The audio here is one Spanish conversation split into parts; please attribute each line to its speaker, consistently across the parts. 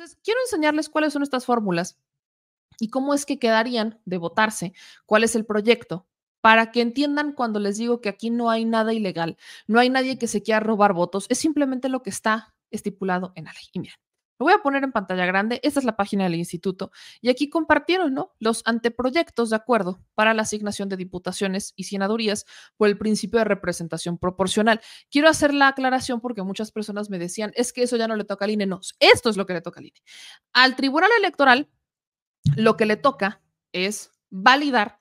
Speaker 1: Entonces, quiero enseñarles cuáles son estas fórmulas y cómo es que quedarían de votarse, cuál es el proyecto, para que entiendan cuando les digo que aquí no hay nada ilegal, no hay nadie que se quiera robar votos, es simplemente lo que está estipulado en la ley. Y miren, lo voy a poner en pantalla grande. Esta es la página del instituto. Y aquí compartieron ¿no? los anteproyectos de acuerdo para la asignación de diputaciones y senadurías por el principio de representación proporcional. Quiero hacer la aclaración porque muchas personas me decían, es que eso ya no le toca al INE. No, esto es lo que le toca al INE. Al Tribunal Electoral lo que le toca es validar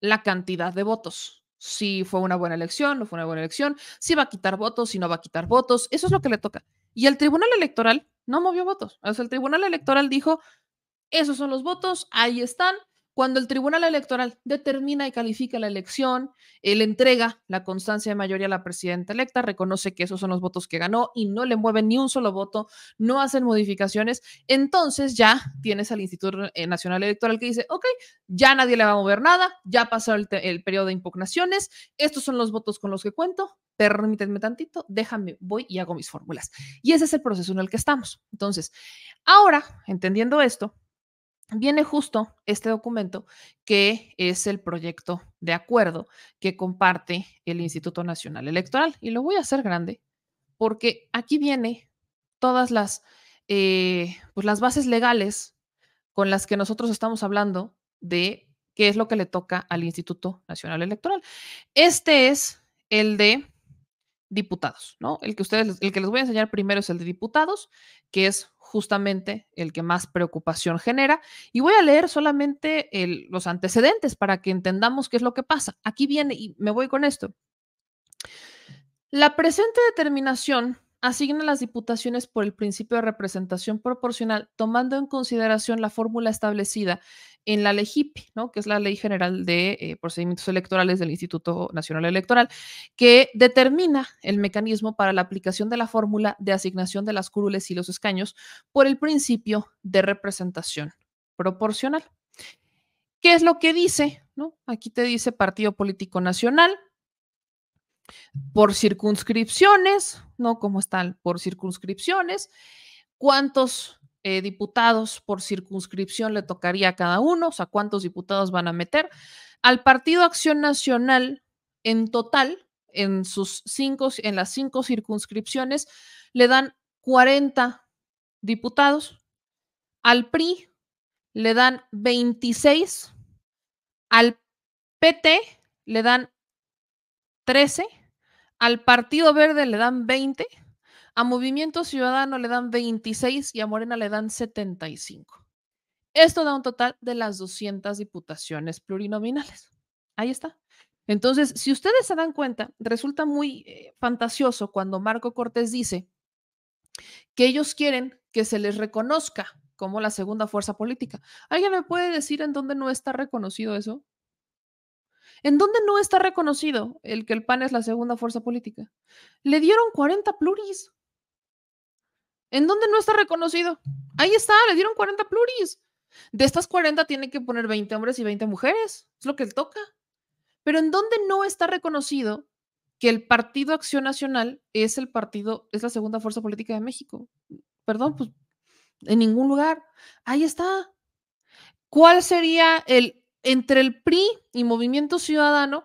Speaker 1: la cantidad de votos si fue una buena elección, no fue una buena elección, si va a quitar votos, si no va a quitar votos. Eso es lo que le toca. Y el Tribunal Electoral no movió votos. O sea, el Tribunal Electoral dijo, esos son los votos, ahí están. Cuando el Tribunal Electoral determina y califica la elección, él entrega la constancia de mayoría a la presidenta electa, reconoce que esos son los votos que ganó y no le mueven ni un solo voto, no hacen modificaciones, entonces ya tienes al Instituto Nacional Electoral que dice, ok, ya nadie le va a mover nada, ya pasó el periodo de impugnaciones, estos son los votos con los que cuento, permítanme tantito, déjame, voy y hago mis fórmulas. Y ese es el proceso en el que estamos. Entonces, ahora, entendiendo esto, viene justo este documento que es el proyecto de acuerdo que comparte el Instituto Nacional Electoral. Y lo voy a hacer grande porque aquí viene todas las, eh, pues las bases legales con las que nosotros estamos hablando de qué es lo que le toca al Instituto Nacional Electoral. Este es el de diputados, ¿no? El que ustedes, el que les voy a enseñar primero es el de diputados, que es justamente el que más preocupación genera. Y voy a leer solamente los antecedentes para que entendamos qué es lo que pasa. Aquí viene, y me voy con esto. La presente determinación asigna las diputaciones por el principio de representación proporcional, tomando en consideración la fórmula establecida en la ley ¿no? que es la Ley General de eh, Procedimientos Electorales del Instituto Nacional Electoral, que determina el mecanismo para la aplicación de la fórmula de asignación de las curules y los escaños por el principio de representación proporcional. ¿Qué es lo que dice? ¿No? Aquí te dice Partido Político Nacional, por circunscripciones, ¿no? ¿Cómo están? Por circunscripciones, cuántos eh, diputados por circunscripción le tocaría a cada uno, o sea, cuántos diputados van a meter. Al Partido Acción Nacional, en total, en, sus cinco, en las cinco circunscripciones, le dan 40 diputados. Al PRI le dan 26. Al PT le dan 13. Al Partido Verde le dan 20 a Movimiento Ciudadano le dan 26 y a Morena le dan 75. Esto da un total de las 200 diputaciones plurinominales. Ahí está. Entonces, si ustedes se dan cuenta, resulta muy eh, fantasioso cuando Marco Cortés dice que ellos quieren que se les reconozca como la segunda fuerza política. ¿Alguien me puede decir en dónde no está reconocido eso? ¿En dónde no está reconocido el que el PAN es la segunda fuerza política? Le dieron 40 pluris. ¿En dónde no está reconocido? Ahí está, le dieron 40 pluris. De estas 40 tiene que poner 20 hombres y 20 mujeres, es lo que le toca. Pero ¿en dónde no está reconocido que el Partido Acción Nacional es el partido, es la segunda fuerza política de México? Perdón, pues en ningún lugar. Ahí está. ¿Cuál sería el entre el PRI y Movimiento Ciudadano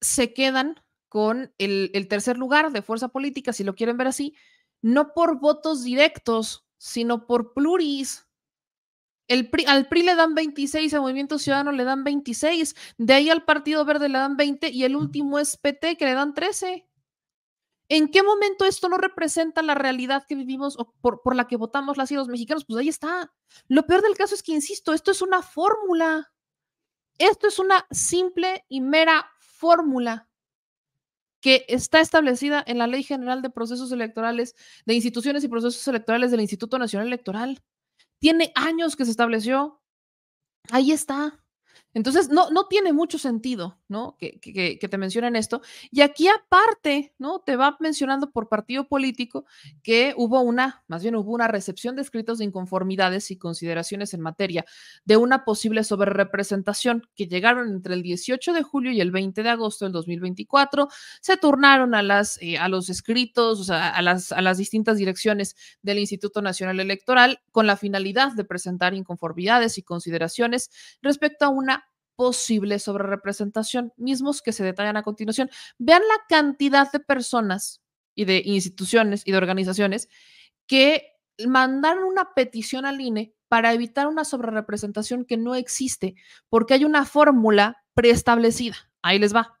Speaker 1: se quedan con el, el tercer lugar de fuerza política, si lo quieren ver así, no por votos directos, sino por pluris. El al PRI le dan 26, al Movimiento Ciudadano le dan 26, de ahí al Partido Verde le dan 20 y el último es PT que le dan 13. ¿En qué momento esto no representa la realidad que vivimos o por, por la que votamos las y los mexicanos? Pues ahí está. Lo peor del caso es que, insisto, esto es una fórmula. Esto es una simple y mera fórmula que está establecida en la Ley General de Procesos Electorales, de Instituciones y Procesos Electorales del Instituto Nacional Electoral. Tiene años que se estableció. Ahí está. Entonces, no, no tiene mucho sentido, ¿no? Que, te mencionen esto. Y aquí aparte, ¿no? Te va mencionando por partido político que hubo una, más bien hubo una recepción de escritos de inconformidades y consideraciones en materia de una posible sobrerepresentación que llegaron entre el 18 de julio y el 20 de agosto del 2024. Se turnaron a, las, eh, a los escritos, o sea, a las, a las distintas direcciones del Instituto Nacional Electoral con la finalidad de presentar inconformidades y consideraciones respecto a una posible sobre mismos que se detallan a continuación. Vean la cantidad de personas y de instituciones y de organizaciones que mandaron una petición al INE para evitar una sobrerepresentación que no existe, porque hay una fórmula preestablecida. Ahí les va.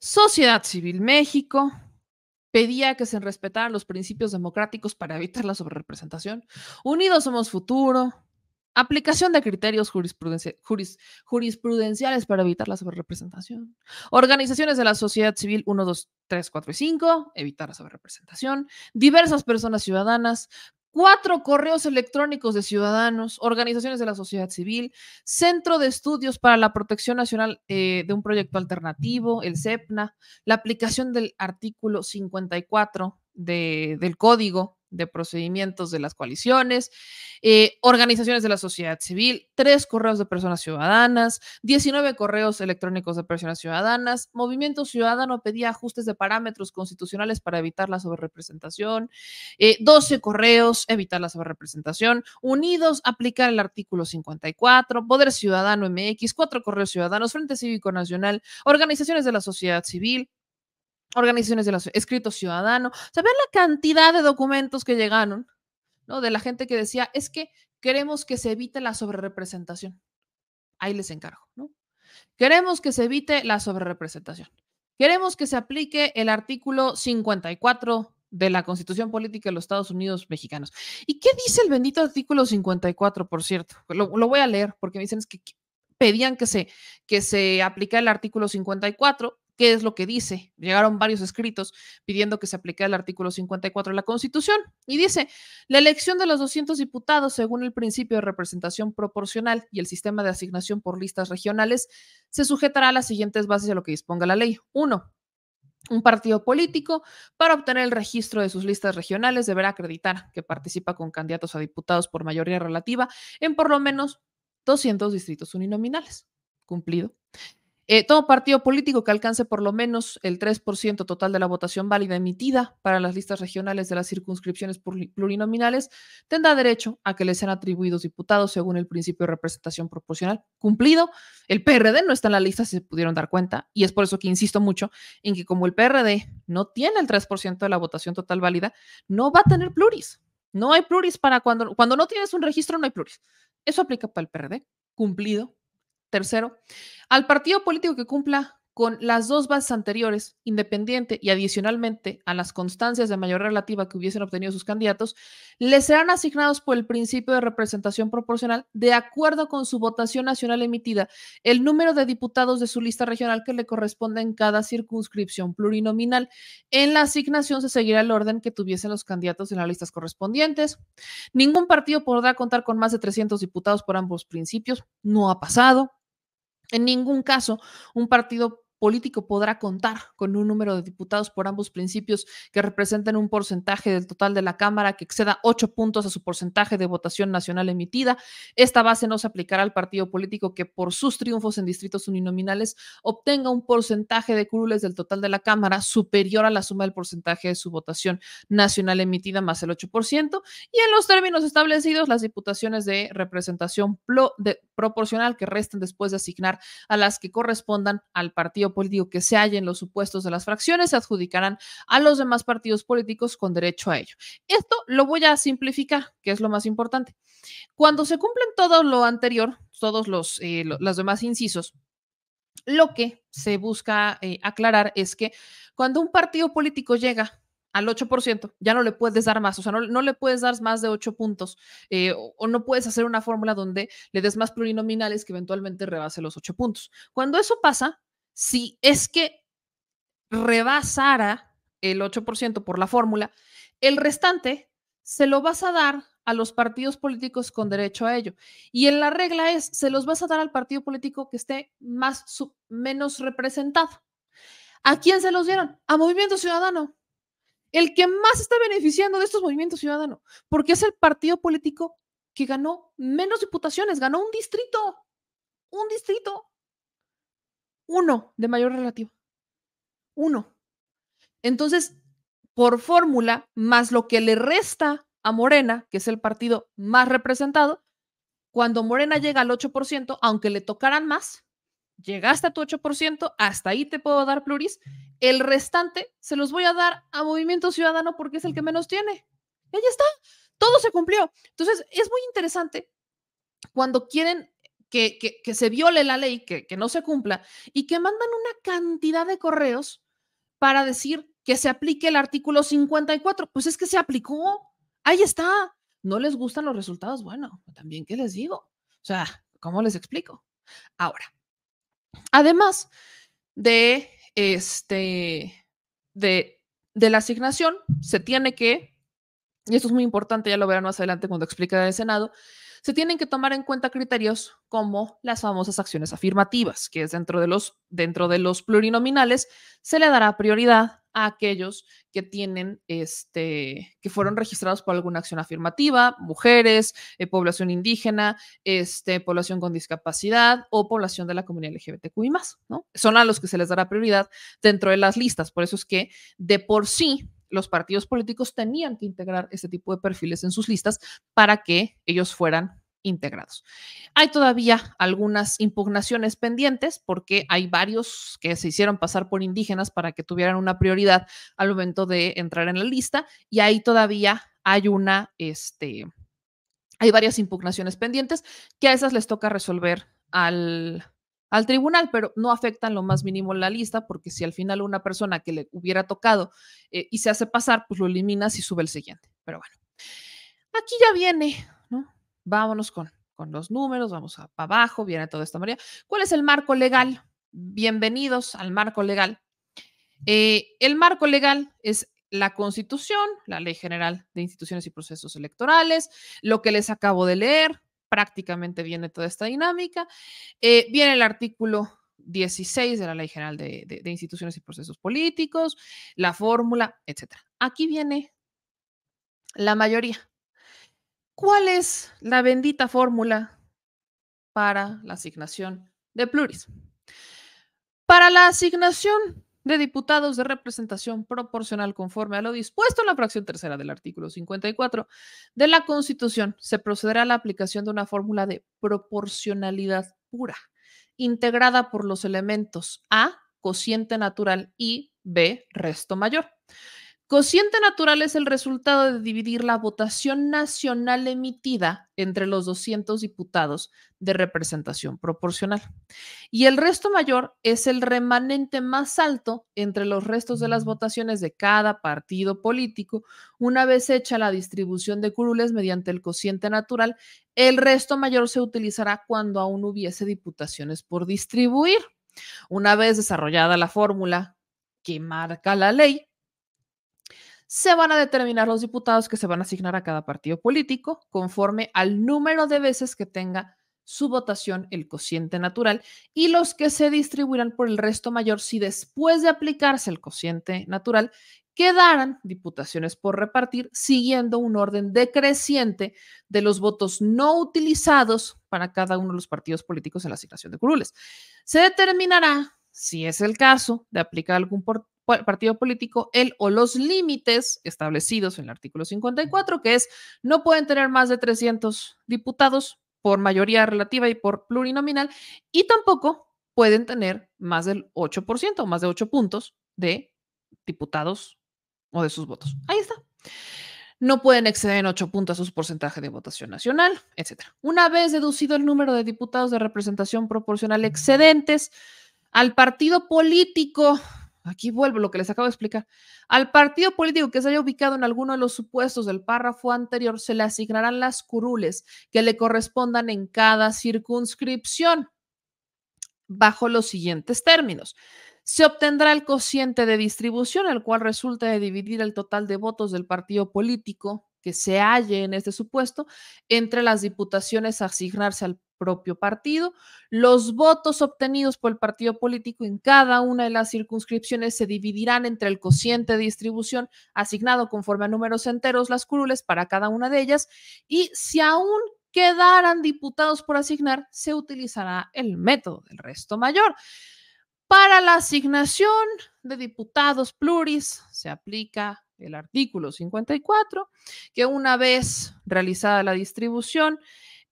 Speaker 1: Sociedad Civil México pedía que se respetaran los principios democráticos para evitar la sobrerepresentación. Unidos Somos Futuro, Aplicación de criterios jurisprudenciales para evitar la sobrerepresentación. Organizaciones de la sociedad civil 1, 2, 3, 4 y 5, evitar la sobrerepresentación. Diversas personas ciudadanas. Cuatro correos electrónicos de ciudadanos, organizaciones de la sociedad civil, Centro de Estudios para la Protección Nacional eh, de un Proyecto Alternativo, el CEPNA, la aplicación del artículo 54 de, del código de procedimientos de las coaliciones, eh, organizaciones de la sociedad civil, tres correos de personas ciudadanas, 19 correos electrónicos de personas ciudadanas, Movimiento Ciudadano pedía ajustes de parámetros constitucionales para evitar la sobrerepresentación, eh, 12 correos, evitar la sobrerepresentación, Unidos, aplicar el artículo 54, Poder Ciudadano MX, cuatro correos ciudadanos, Frente Cívico Nacional, organizaciones de la sociedad civil, organizaciones de la escrito ciudadano. O la cantidad de documentos que llegaron, ¿no? De la gente que decía, es que queremos que se evite la sobrerepresentación. Ahí les encargo, ¿no? Queremos que se evite la sobrerepresentación. Queremos que se aplique el artículo 54 de la Constitución Política de los Estados Unidos Mexicanos. ¿Y qué dice el bendito artículo 54, por cierto? Lo, voy a leer porque me dicen que pedían que se, que se aplique el artículo 54 qué es lo que dice. Llegaron varios escritos pidiendo que se aplique el artículo 54 de la Constitución y dice, la elección de los 200 diputados según el principio de representación proporcional y el sistema de asignación por listas regionales se sujetará a las siguientes bases a lo que disponga la ley. Uno, un partido político, para obtener el registro de sus listas regionales, deberá acreditar que participa con candidatos a diputados por mayoría relativa en por lo menos 200 distritos uninominales. Cumplido. Eh, todo partido político que alcance por lo menos el 3% total de la votación válida emitida para las listas regionales de las circunscripciones plurinominales tendrá derecho a que le sean atribuidos diputados según el principio de representación proporcional cumplido. El PRD no está en la lista, si se pudieron dar cuenta, y es por eso que insisto mucho en que como el PRD no tiene el 3% de la votación total válida, no va a tener pluris. No hay pluris para cuando, cuando no tienes un registro, no hay pluris. Eso aplica para el PRD, cumplido Tercero, al partido político que cumpla con las dos bases anteriores, independiente y adicionalmente a las constancias de mayor relativa que hubiesen obtenido sus candidatos, le serán asignados por el principio de representación proporcional, de acuerdo con su votación nacional emitida, el número de diputados de su lista regional que le corresponde en cada circunscripción plurinominal. En la asignación se seguirá el orden que tuviesen los candidatos en las listas correspondientes. Ningún partido podrá contar con más de 300 diputados por ambos principios. No ha pasado en ningún caso un partido político podrá contar con un número de diputados por ambos principios que representen un porcentaje del total de la Cámara que exceda ocho puntos a su porcentaje de votación nacional emitida. Esta base no se aplicará al partido político que por sus triunfos en distritos uninominales obtenga un porcentaje de curules del total de la Cámara superior a la suma del porcentaje de su votación nacional emitida más el 8%. Y en los términos establecidos, las diputaciones de representación proporcional que resten después de asignar a las que correspondan al partido político que se hallen en los supuestos de las fracciones se adjudicarán a los demás partidos políticos con derecho a ello. Esto lo voy a simplificar, que es lo más importante. Cuando se cumplen todo lo anterior, todos los, eh, demás incisos, lo que se busca eh, aclarar es que cuando un partido político llega al 8%, ya no le puedes dar más, o sea, no, le puedes dar más de 8 puntos eh, o, no puedes hacer una fórmula donde le des más plurinominales que eventualmente rebase los 8 puntos. Cuando eso pasa, si es que rebasara el 8% por la fórmula, el restante se lo vas a dar a los partidos políticos con derecho a ello. Y en la regla es, se los vas a dar al partido político que esté más menos representado. ¿A quién se los dieron? A Movimiento Ciudadano. El que más está beneficiando de estos movimientos ciudadanos, porque es el partido político que ganó menos diputaciones, ganó un distrito, un distrito uno de mayor relativo. Uno. Entonces, por fórmula, más lo que le resta a Morena, que es el partido más representado, cuando Morena llega al 8%, aunque le tocaran más, llegaste a tu 8%, hasta ahí te puedo dar pluris, el restante se los voy a dar a Movimiento Ciudadano porque es el que menos tiene. Y ahí está, todo se cumplió. Entonces, es muy interesante cuando quieren que, se viole la ley, que, no se cumpla, y que mandan una cantidad de correos para decir que se aplique el artículo 54. Pues es que se aplicó, ahí está. No les gustan los resultados, bueno, también, ¿qué les digo? O sea, ¿cómo les explico? Ahora, además de este, de, de la asignación, se tiene que, y esto es muy importante, ya lo verán más adelante cuando explique el Senado, se tienen que tomar en cuenta criterios como las famosas acciones afirmativas, que es dentro de los, dentro de los plurinominales, se le dará prioridad a aquellos que tienen, este, que fueron registrados por alguna acción afirmativa, mujeres, eh, población indígena, este, población con discapacidad o población de la comunidad más ¿no? Son a los que se les dará prioridad dentro de las listas, por eso es que de por sí los partidos políticos tenían que integrar este tipo de perfiles en sus listas para que ellos fueran integrados. Hay todavía algunas impugnaciones pendientes porque hay varios que se hicieron pasar por indígenas para que tuvieran una prioridad al momento de entrar en la lista y ahí todavía hay una, este, hay varias impugnaciones pendientes que a esas les toca resolver al, al tribunal, pero no afectan lo más mínimo la lista, porque si al final una persona que le hubiera tocado eh, y se hace pasar, pues lo elimina y sube el siguiente. Pero bueno, aquí ya viene, ¿no? Vámonos con, los números, vamos para abajo, viene toda esta María. ¿Cuál es el marco legal? Bienvenidos al marco legal. Eh, el marco legal es la Constitución, la Ley General de Instituciones y Procesos Electorales, lo que les acabo de leer, prácticamente viene toda esta dinámica. Eh, viene el artículo 16 de la Ley General de, de Instituciones y Procesos Políticos, la fórmula, etc. Aquí viene la mayoría. ¿Cuál es la bendita fórmula para la asignación de pluris? Para la asignación de diputados de representación proporcional conforme a lo dispuesto en la fracción tercera del artículo 54 de la Constitución, se procederá a la aplicación de una fórmula de proporcionalidad pura, integrada por los elementos A, cociente natural y B, resto mayor. Cociente natural es el resultado de dividir la votación nacional emitida entre los 200 diputados de representación proporcional. Y el resto mayor es el remanente más alto entre los restos de las mm. votaciones de cada partido político. Una vez hecha la distribución de curules mediante el cociente natural, el resto mayor se utilizará cuando aún hubiese diputaciones por distribuir. Una vez desarrollada la fórmula que marca la ley, se van a determinar los diputados que se van a asignar a cada partido político conforme al número de veces que tenga su votación el cociente natural y los que se distribuirán por el resto mayor si después de aplicarse el cociente natural quedaran diputaciones por repartir siguiendo un orden decreciente de los votos no utilizados para cada uno de los partidos políticos en la asignación de curules. Se determinará, si es el caso, de aplicar algún partido político el o los límites establecidos en el artículo 54, que es no pueden tener más de 300 diputados por mayoría relativa y por plurinominal, y tampoco pueden tener más del 8% o más de 8 puntos de diputados o de sus votos. Ahí está. No pueden exceder en 8 puntos a su porcentaje de votación nacional, etc. Una vez deducido el número de diputados de representación proporcional excedentes al partido político aquí vuelvo lo que les acabo de explicar, al partido político que se haya ubicado en alguno de los supuestos del párrafo anterior se le asignarán las curules que le correspondan en cada circunscripción bajo los siguientes términos. Se obtendrá el cociente de distribución, el cual resulta de dividir el total de votos del partido político que se halle en este supuesto entre las diputaciones a asignarse al propio partido. Los votos obtenidos por el partido político en cada una de las circunscripciones se dividirán entre el cociente de distribución asignado conforme a números enteros, las curules para cada una de ellas, y si aún quedaran diputados por asignar, se utilizará el método del resto mayor. Para la asignación de diputados pluris se aplica el artículo 54, que una vez realizada la distribución,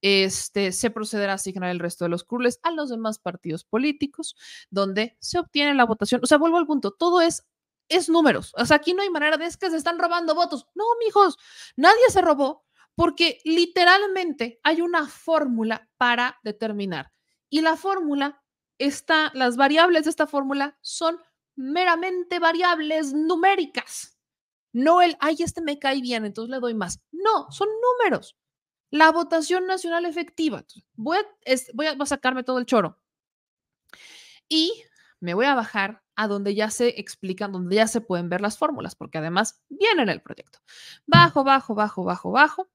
Speaker 1: este, se procederá a asignar el resto de los curules a los demás partidos políticos, donde se obtiene la votación. O sea, vuelvo al punto, todo es es números. O sea, aquí no hay manera de es que se están robando votos. No, mijos, nadie se robó porque literalmente hay una fórmula para determinar. Y la fórmula está, las variables de esta fórmula son meramente variables numéricas. No el, ay, este me cae bien, entonces le doy más. No, son números. La votación nacional efectiva. Voy a, sacarme todo el choro. Y me voy a bajar a donde ya se explican, donde ya se pueden ver las fórmulas, porque además vienen en el proyecto. Bajo, bajo, bajo, bajo, bajo.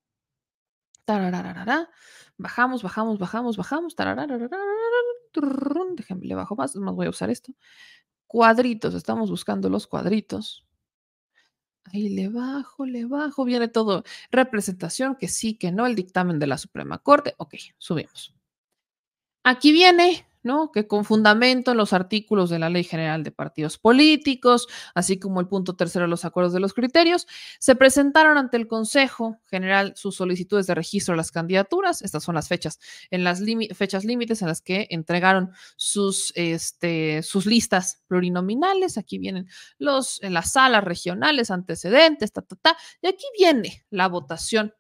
Speaker 1: Bajamos, bajamos, bajamos, bajamos. Déjenme, le bajo más, más voy a usar esto. Cuadritos, estamos buscando los cuadritos. Ahí le bajo, le bajo, viene todo, representación, que sí, que no, el dictamen de la Suprema Corte. Ok, subimos. Aquí viene que con fundamento en los artículos de la Ley General de Partidos Políticos, así como el punto tercero de los acuerdos de los criterios, se presentaron ante el Consejo General sus solicitudes de registro de las candidaturas. Estas son las fechas, en las fechas límites en las que entregaron sus, este, sus listas plurinominales. Aquí vienen los, en eh, las salas regionales, antecedentes, ta, ta, ta. Y aquí viene la votación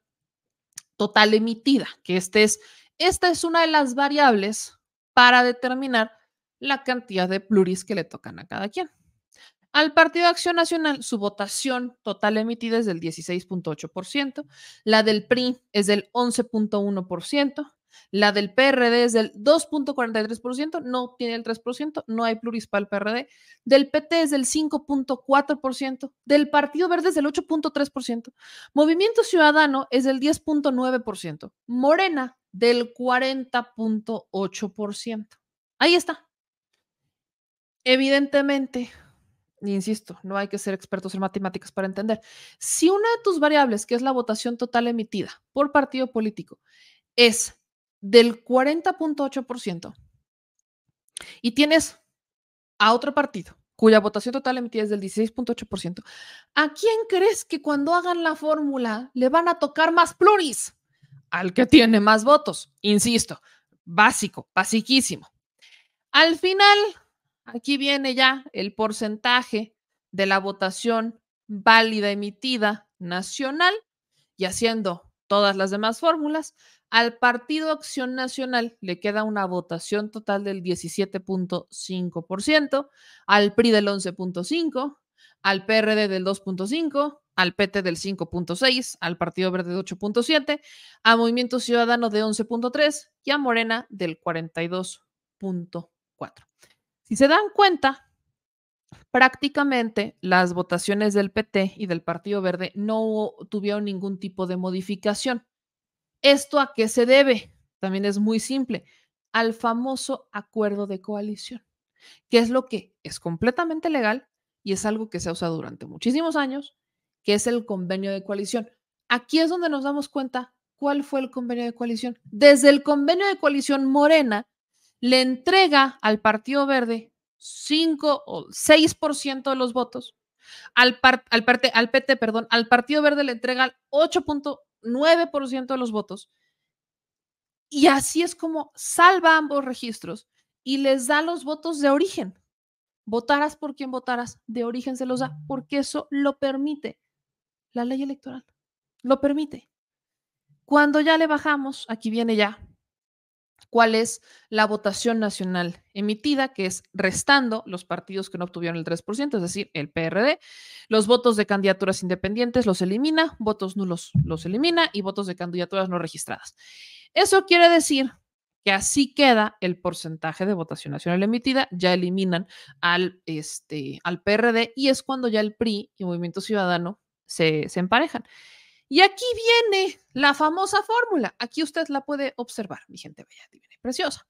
Speaker 1: total emitida, que este es, esta es una de las variables para determinar la cantidad de pluris que le tocan a cada quien. Al Partido de Acción Nacional, su votación total emitida es del 16.8%, la del PRI es del 11.1%, la del PRD es del 2.43%, no tiene el 3%, no hay pluris para el PRD, del PT es del 5.4%, del Partido Verde es del 8.3%, Movimiento Ciudadano es del 10.9%, Morena del 40.8%. Ahí está. Evidentemente, insisto, no hay que ser expertos en matemáticas para entender. Si una de tus variables, que es la votación total emitida por partido político, es del 40.8% y tienes a otro partido cuya votación total emitida es del 16.8%, ¿a quién crees que cuando hagan la fórmula le van a tocar más pluris? al que tiene más votos. Insisto, básico, basiquísimo. Al final, aquí viene ya el porcentaje de la votación válida emitida nacional y haciendo todas las demás fórmulas, al Partido Acción Nacional le queda una votación total del 17.5%, al PRI del 11.5%, al PRD del 2.5%, al PT del 5.6, al Partido Verde de 8.7, a Movimiento Ciudadano de 11.3 y a Morena del 42.4. Si se dan cuenta, prácticamente las votaciones del PT y del Partido Verde no tuvieron ningún tipo de modificación. ¿Esto a qué se debe? También es muy simple, al famoso acuerdo de coalición, que es lo que es completamente legal y es algo que se ha usado durante muchísimos años que es el convenio de coalición. Aquí es donde nos damos cuenta cuál fue el convenio de coalición. Desde el convenio de coalición Morena le entrega al Partido Verde 5 o 6% de los votos. Al, al, al PT, perdón, al Partido Verde le entrega 8.9% de los votos. Y así es como salva ambos registros y les da los votos de origen. Votarás por quien votarás, de origen se los da, porque eso lo permite la ley electoral lo permite. Cuando ya le bajamos, aquí viene ya cuál es la votación nacional emitida, que es restando los partidos que no obtuvieron el 3%, es decir, el PRD, los votos de candidaturas independientes los elimina, votos nulos los elimina y votos de candidaturas no registradas. Eso quiere decir que así queda el porcentaje de votación nacional emitida, ya eliminan al, este, al PRD y es cuando ya el PRI y Movimiento Ciudadano se, emparejan. Y aquí viene la famosa fórmula. Aquí usted la puede observar, mi gente bella, preciosa.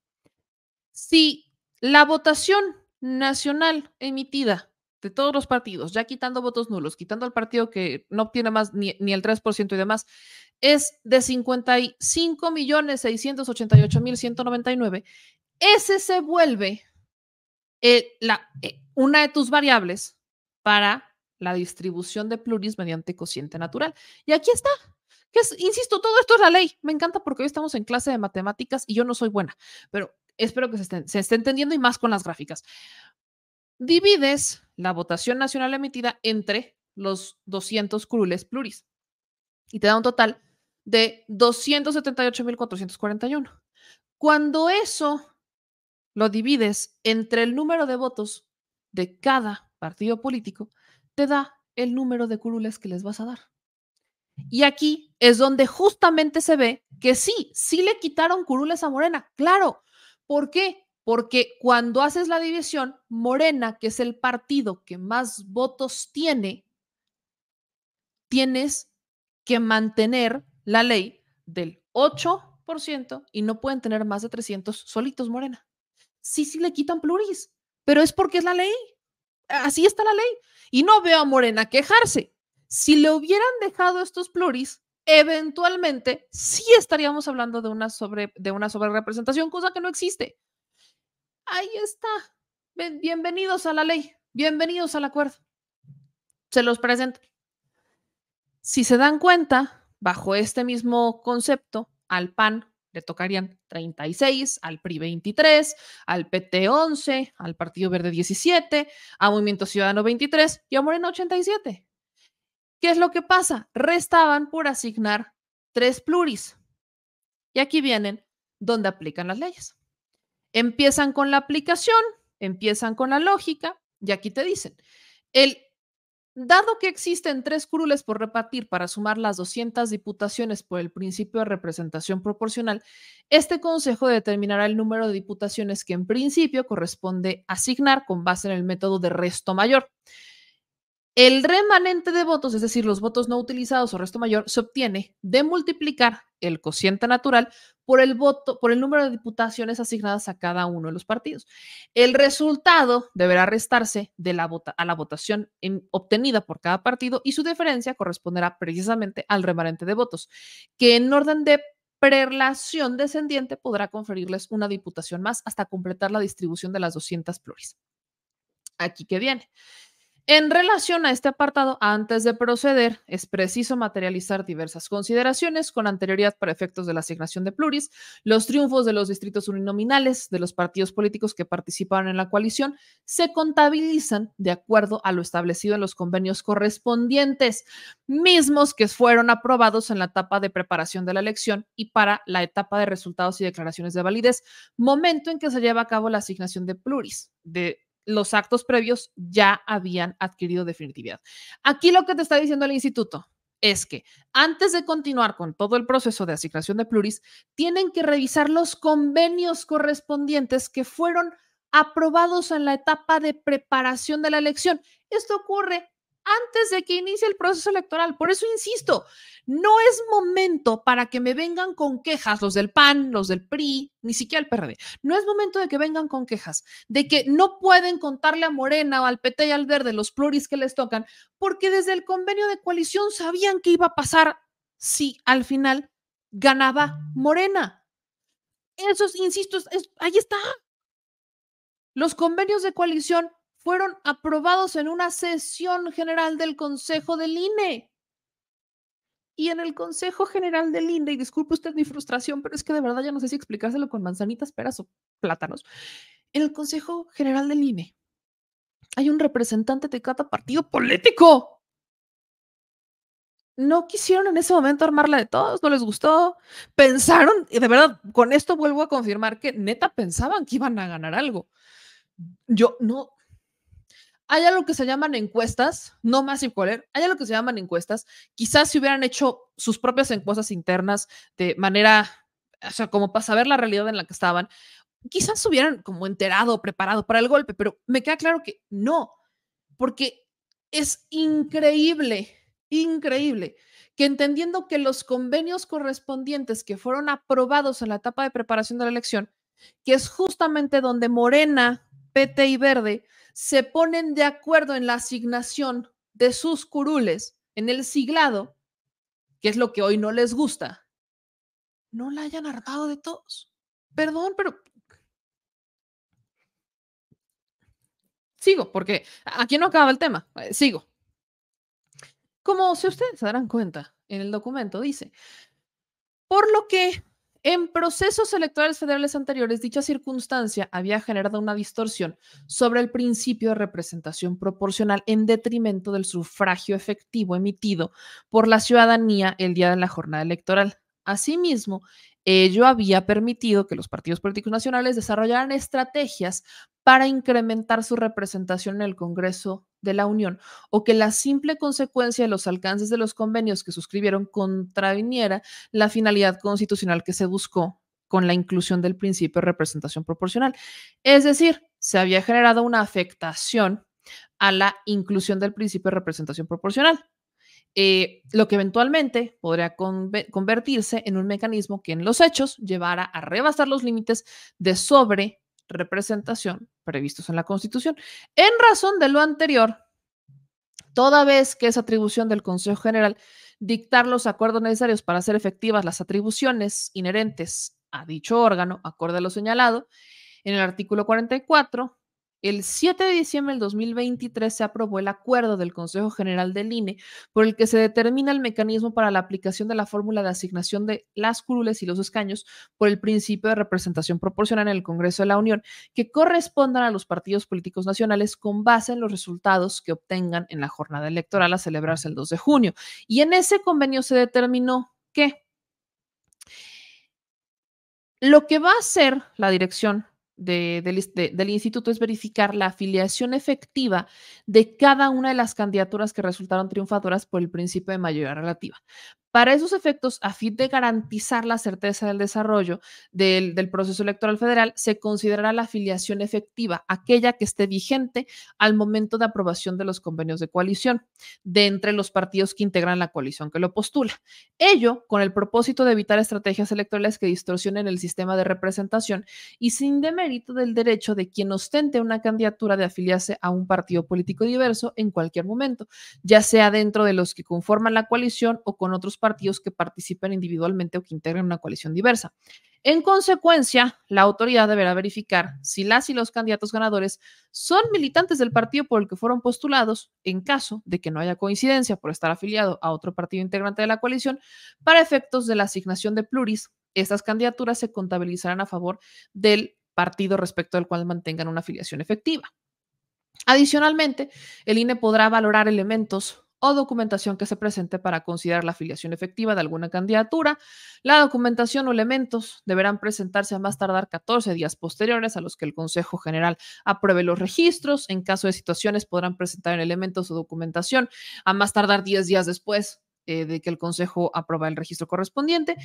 Speaker 1: Si la votación nacional emitida de todos los partidos, ya quitando votos nulos, quitando al partido que no obtiene más ni, el 3% y demás, es de 55.688.199, ese se vuelve eh, la, eh, una de tus variables para la distribución de pluris mediante cociente natural. Y aquí está. Que insisto, todo esto es la ley. Me encanta porque hoy estamos en clase de matemáticas y yo no soy buena, pero espero que se, esté entendiendo y más con las gráficas. Divides la votación nacional emitida entre los 200 crules pluris y te da un total de 278.441. Cuando eso lo divides entre el número de votos de cada partido político, te da el número de curules que les vas a dar. Y aquí es donde justamente se ve que sí, sí le quitaron curules a Morena, claro. ¿Por qué? Porque cuando haces la división, Morena, que es el partido que más votos tiene, tienes que mantener la ley del 8% y no pueden tener más de 300 solitos, Morena. Sí, sí le quitan pluris, pero es porque es la ley. Así está la ley. Y no veo a Morena quejarse. Si le hubieran dejado estos pluris, eventualmente sí estaríamos hablando de una, sobre, de una sobrerepresentación, cosa que no existe. Ahí está. bienvenidos a la ley, bienvenidos al acuerdo. Se los presento. Si se dan cuenta, bajo este mismo concepto, al PAN le tocarían 36, al PRI 23, al PT 11, al Partido Verde 17, a Movimiento Ciudadano 23 y a Morena 87. ¿Qué es lo que pasa? Restaban por asignar tres pluris. Y aquí vienen donde aplican las leyes. Empiezan con la aplicación, empiezan con la lógica y aquí te dicen, el Dado que existen tres curules por repartir para sumar las 200 diputaciones por el principio de representación proporcional, este Consejo determinará el número de diputaciones que en principio corresponde asignar con base en el método de resto mayor. El remanente de votos, es decir, los votos no utilizados o resto mayor, se obtiene de multiplicar el cociente natural por el voto, por el número de diputaciones asignadas a cada uno de los partidos. El resultado deberá restarse de la vota, a la votación obtenida por cada partido y su diferencia corresponderá precisamente al remanente de votos, que en orden de prelación descendiente podrá conferirles una diputación más hasta completar la distribución de las 200 pluris. Aquí que viene. En relación a este apartado, antes de proceder, es preciso materializar diversas consideraciones con anterioridad para efectos de la asignación de pluris, los triunfos de los distritos uninominales de los partidos políticos que participaron en la coalición se contabilizan de acuerdo a lo establecido en los convenios correspondientes, mismos que fueron aprobados en la etapa de preparación de la elección y para la etapa de resultados y declaraciones de validez, momento en que se lleva a cabo la asignación de pluris. De los actos previos ya habían adquirido definitividad. Aquí lo que te está diciendo el instituto es que antes de continuar con todo el proceso de asignación de pluris, tienen que revisar los convenios correspondientes que fueron aprobados en la etapa de preparación de la elección. Esto ocurre antes de que inicie el proceso electoral. Por eso insisto, no es momento para que me vengan con quejas los del PAN, los del PRI, ni siquiera el PRD. No es momento de que vengan con quejas de que no pueden contarle a Morena o al PT y al Verde los pluris que les tocan, porque desde el convenio de coalición sabían que iba a pasar si al final ganaba Morena. Eso, insisto, ahí está. Los convenios de coalición fueron aprobados en una sesión general del Consejo del INE. Y en el Consejo General del INE, y disculpe usted mi frustración, pero es que de verdad ya no sé si explicárselo con manzanitas, peras o plátanos. En el Consejo General del INE hay un representante de cada partido político no quisieron en ese momento armarla de todos, no les gustó. Pensaron, y de verdad, con esto vuelvo a confirmar que neta pensaban que iban a ganar algo. Yo no, hay algo que se llaman encuestas, no más Color, hay lo que se llaman encuestas. Quizás si hubieran hecho sus propias encuestas internas de manera, o sea, como para saber la realidad en la que estaban, quizás se hubieran como enterado, preparado para el golpe, pero me queda claro que no, porque es increíble, increíble que entendiendo que los convenios correspondientes que fueron aprobados en la etapa de preparación de la elección, que es justamente donde Morena, PT y Verde se ponen de acuerdo en la asignación de sus curules en el siglado, que es lo que hoy no les gusta, no la hayan armado de todos. Perdón, pero... Sigo, porque aquí no acaba el tema. Eh, sigo. Como si ustedes se darán cuenta, en el documento dice, por lo que en procesos electorales federales anteriores, dicha circunstancia había generado una distorsión sobre el principio de representación proporcional en detrimento del sufragio efectivo emitido por la ciudadanía el día de la jornada electoral. Asimismo, ello había permitido que los partidos políticos nacionales desarrollaran estrategias para incrementar su representación en el Congreso de la Unión, o que la simple consecuencia de los alcances de los convenios que suscribieron contraviniera la finalidad constitucional que se buscó con la inclusión del principio de representación proporcional. Es decir, se había generado una afectación a la inclusión del principio de representación proporcional, eh, lo que eventualmente podría convertirse en un mecanismo que en los hechos llevara a rebasar los límites de sobre representación previstos en la Constitución. En razón de lo anterior, toda vez que es atribución del Consejo General dictar los acuerdos necesarios para hacer efectivas las atribuciones inherentes a dicho órgano, acorde a lo señalado en el artículo 44, el 7 de diciembre del 2023 se aprobó el acuerdo del Consejo General del INE por el que se determina el mecanismo para la aplicación de la fórmula de asignación de las curules y los escaños por el principio de representación proporcional en el Congreso de la Unión que correspondan a los partidos políticos nacionales con base en los resultados que obtengan en la jornada electoral a celebrarse el 2 de junio. Y en ese convenio se determinó que lo que va a hacer la dirección del instituto es verificar la afiliación efectiva de cada una de las candidaturas que resultaron triunfadoras por el principio de mayoría relativa. Para esos efectos, a fin de garantizar la certeza del desarrollo del, proceso electoral federal, se considerará la afiliación efectiva, aquella que esté vigente al momento de aprobación de los convenios de coalición, de entre los partidos que integran la coalición que lo postula. Ello con el propósito de evitar estrategias electorales que distorsionen el sistema de representación y sin demérito del derecho de quien ostente una candidatura de afiliarse a un partido político diverso en cualquier momento, ya sea dentro de los que conforman la coalición o con otros partidos que participen individualmente o que integren una coalición diversa. En consecuencia, la autoridad deberá verificar si las y los candidatos ganadores son militantes del partido por el que fueron postulados, en caso de que no haya coincidencia por estar afiliado a otro partido integrante de la coalición, para efectos de la asignación de pluris. Estas candidaturas se contabilizarán a favor del partido respecto al cual mantengan una afiliación efectiva. Adicionalmente, el INE podrá valorar elementos o documentación que se presente para considerar la afiliación efectiva de alguna candidatura. La documentación o elementos deberán presentarse a más tardar 14 días posteriores a los que el Consejo General apruebe los registros. En caso de situaciones, podrán presentar elementos o documentación a más tardar 10 días después eh, de que el Consejo apruebe el registro correspondiente.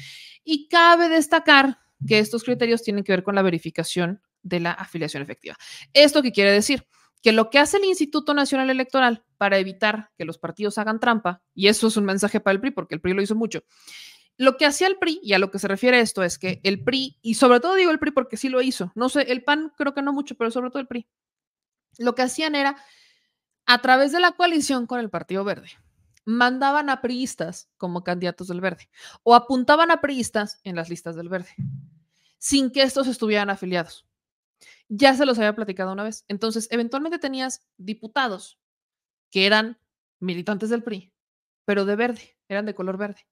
Speaker 1: Y cabe destacar que estos criterios tienen que ver con la verificación de la afiliación efectiva. ¿Esto qué quiere decir? Que lo que hace el Instituto Nacional Electoral para evitar que los partidos hagan trampa, y eso es un mensaje para el PRI, porque el PRI lo hizo mucho. Lo que hacía el PRI, y a lo que se refiere esto, es que el PRI, y sobre todo digo el PRI porque sí lo hizo, no sé, el PAN creo que no mucho, pero sobre todo el PRI, lo que hacían era, a través de la coalición con el Partido Verde, mandaban a priistas como candidatos del verde o apuntaban a priistas en las listas del verde, sin que estos estuvieran afiliados. Ya se los había platicado una vez. Entonces, eventualmente tenías diputados que eran militantes del PRI, pero de verde, eran de color verde.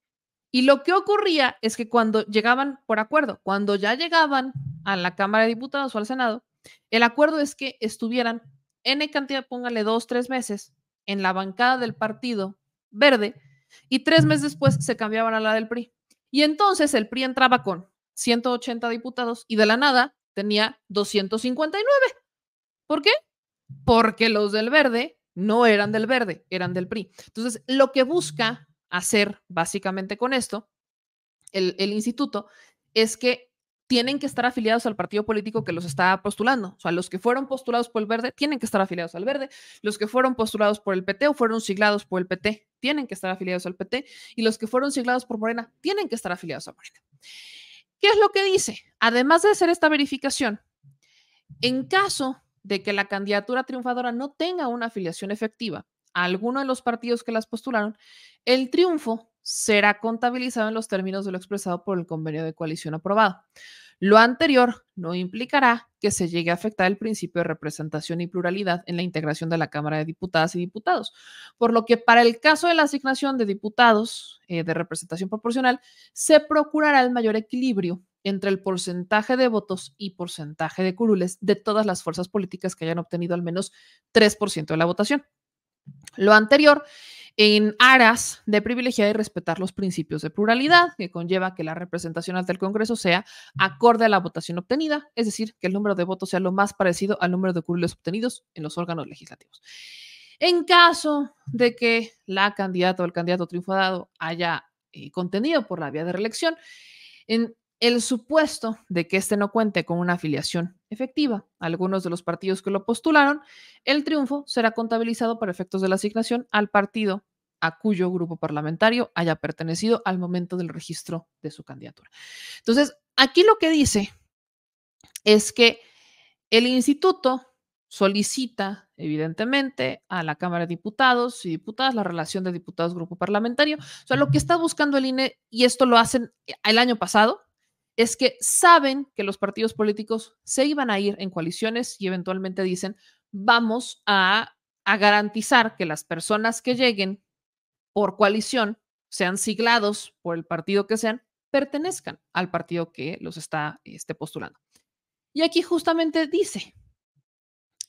Speaker 1: Y lo que ocurría es que cuando llegaban por acuerdo, cuando ya llegaban a la Cámara de Diputados o al Senado, el acuerdo es que estuvieran N cantidad, póngale dos, tres meses, en la bancada del partido verde y tres meses después se cambiaban a la del PRI. Y entonces el PRI entraba con 180 diputados y de la nada tenía 259. ¿Por qué? Porque los del verde no eran del verde, eran del PRI. Entonces, lo que busca hacer básicamente con esto el, instituto es que tienen que estar afiliados al partido político que los está postulando. O sea, los que fueron postulados por el verde tienen que estar afiliados al verde. Los que fueron postulados por el PT o fueron siglados por el PT tienen que estar afiliados al PT. Y los que fueron siglados por Morena tienen que estar afiliados a Morena. ¿Qué es lo que dice? Además de hacer esta verificación, en caso de que la candidatura triunfadora no tenga una afiliación efectiva a alguno de los partidos que las postularon, el triunfo será contabilizado en los términos de lo expresado por el convenio de coalición aprobado. Lo anterior no implicará que se llegue a afectar el principio de representación y pluralidad en la integración de la Cámara de Diputadas y Diputados, por lo que para el caso de la asignación de diputados eh, de representación proporcional, se procurará el mayor equilibrio entre el porcentaje de votos y porcentaje de curules de todas las fuerzas políticas que hayan obtenido al menos 3% de la votación. Lo anterior en aras de privilegiar y respetar los principios de pluralidad, que conlleva que la representación ante el Congreso sea acorde a la votación obtenida, es decir, que el número de votos sea lo más parecido al número de curules obtenidos en los órganos legislativos. En caso de que la candidata o el candidato triunfado haya eh, contenido por la vía de reelección, en, el supuesto de que este no cuente con una afiliación efectiva algunos de los partidos que lo postularon, el triunfo será contabilizado para efectos de la asignación al partido a cuyo grupo parlamentario haya pertenecido al momento del registro de su candidatura. Entonces, aquí lo que dice es que el instituto solicita, evidentemente, a la Cámara de Diputados y Diputadas la relación de diputados-grupo parlamentario. O sea, lo que está buscando el INE, y esto lo hacen el año pasado, es que saben que los partidos políticos se iban a ir en coaliciones y eventualmente dicen, vamos a, garantizar que las personas que lleguen por coalición, sean siglados por el partido que sean, pertenezcan al partido que los está este, postulando. Y aquí justamente dice,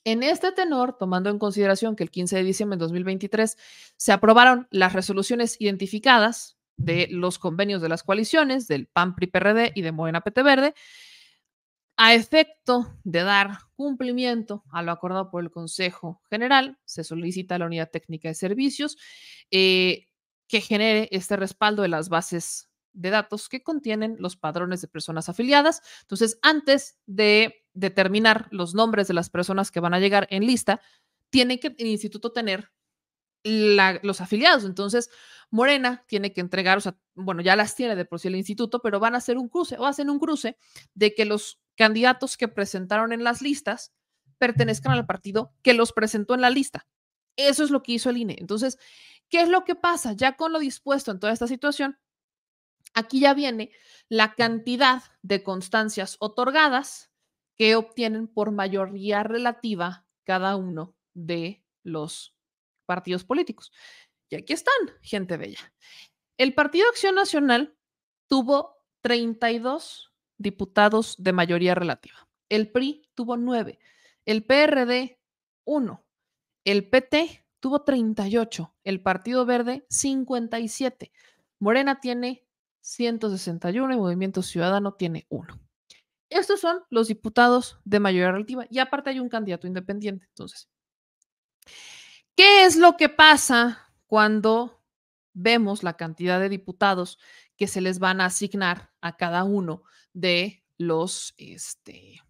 Speaker 1: en este tenor, tomando en consideración que el 15 de diciembre de 2023 se aprobaron las resoluciones identificadas de los convenios de las coaliciones, del PAN, PRI, PRD y de Morena, PT Verde, a efecto de dar cumplimiento a lo acordado por el Consejo General, se solicita a la Unidad Técnica de Servicios eh, que genere este respaldo de las bases de datos que contienen los padrones de personas afiliadas. Entonces, antes de determinar los nombres de las personas que van a llegar en lista, tiene que el instituto tener los afiliados. Entonces, Morena tiene que entregar, o sea, bueno, ya las tiene de por sí el instituto, pero van a hacer un cruce o hacen un cruce de que los candidatos que presentaron en las listas pertenezcan al partido que los presentó en la lista. Eso es lo que hizo el INE. Entonces, ¿qué es lo que pasa? Ya con lo dispuesto en toda esta situación, aquí ya viene la cantidad de constancias otorgadas que obtienen por mayoría relativa cada uno de los partidos políticos. Y aquí están, gente bella. El Partido Acción Nacional tuvo 32 diputados de mayoría relativa. El PRI tuvo 9, el PRD 1, el PT tuvo 38, el Partido Verde 57, Morena tiene 161 y Movimiento Ciudadano tiene 1. Estos son los diputados de mayoría relativa y aparte hay un candidato independiente. Entonces, ¿Qué es lo que pasa cuando vemos la cantidad de diputados que se les van a asignar a cada uno de los, este,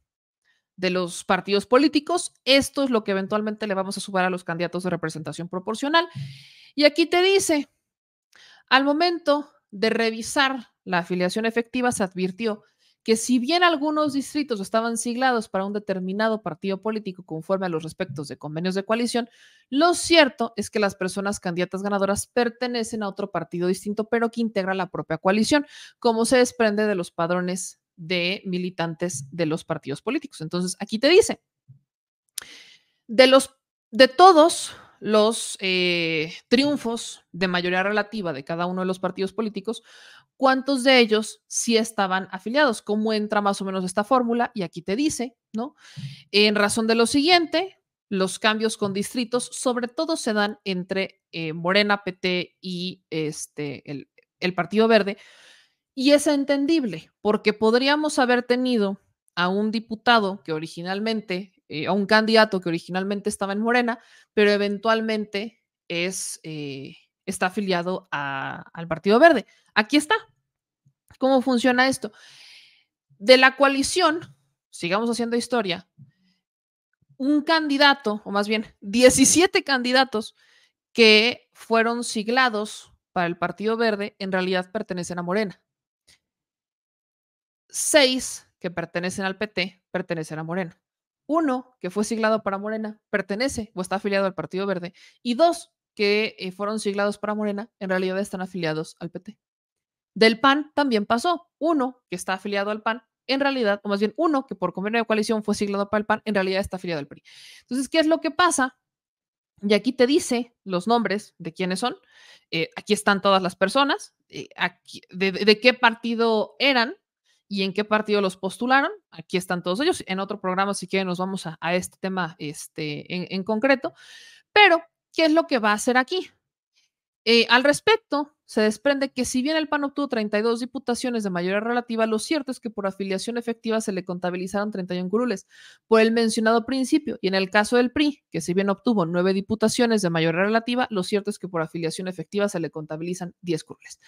Speaker 1: de los partidos políticos? Esto es lo que eventualmente le vamos a sumar a los candidatos de representación proporcional. Y aquí te dice, al momento de revisar la afiliación efectiva, se advirtió que si bien algunos distritos estaban siglados para un determinado partido político conforme a los respectos de convenios de coalición, lo cierto es que las personas candidatas ganadoras pertenecen a otro partido distinto, pero que integra la propia coalición, como se desprende de los padrones de militantes de los partidos políticos. Entonces, aquí te dice, de los de todos los eh, triunfos de mayoría relativa de cada uno de los partidos políticos, cuántos de ellos sí estaban afiliados, cómo entra más o menos esta fórmula, y aquí te dice, ¿no? En razón de lo siguiente, los cambios con distritos sobre todo se dan entre eh, Morena, PT y este, el Partido Verde, y es entendible, porque podríamos haber tenido a un diputado que originalmente eh, a un candidato que originalmente estaba en Morena, pero eventualmente es, eh, está afiliado al Partido Verde. Aquí está. ¿Cómo funciona esto? De la coalición, sigamos haciendo historia, un candidato, o más bien 17 candidatos que fueron siglados para el Partido Verde, en realidad pertenecen a Morena. Seis que pertenecen al PT pertenecen a Morena. Uno, que fue siglado para Morena, pertenece o está afiliado al Partido Verde. Y dos, que eh, fueron siglados para Morena, en realidad están afiliados al PT. Del PAN también pasó. Uno, que está afiliado al PAN, en realidad, o más bien uno, que por convenio de coalición fue siglado para el PAN, en realidad está afiliado al PRI. Entonces, ¿qué es lo que pasa? Y aquí te dice los nombres de quiénes son. Eh, aquí están todas las personas. Eh, aquí, de, qué partido eran y en qué partido los postularon. Aquí están todos ellos. En otro programa, si quieren, nos vamos a, este tema este, en, en, concreto. Pero, ¿qué es lo que va a hacer aquí? Eh, al respecto, se desprende que si bien el PAN obtuvo 32 diputaciones de mayoría relativa, lo cierto es que por afiliación efectiva se le contabilizaron 31 curules por el mencionado principio. Y en el caso del PRI, que si bien obtuvo 9 diputaciones de mayoría relativa, lo cierto es que por afiliación efectiva se le contabilizan 10 curules.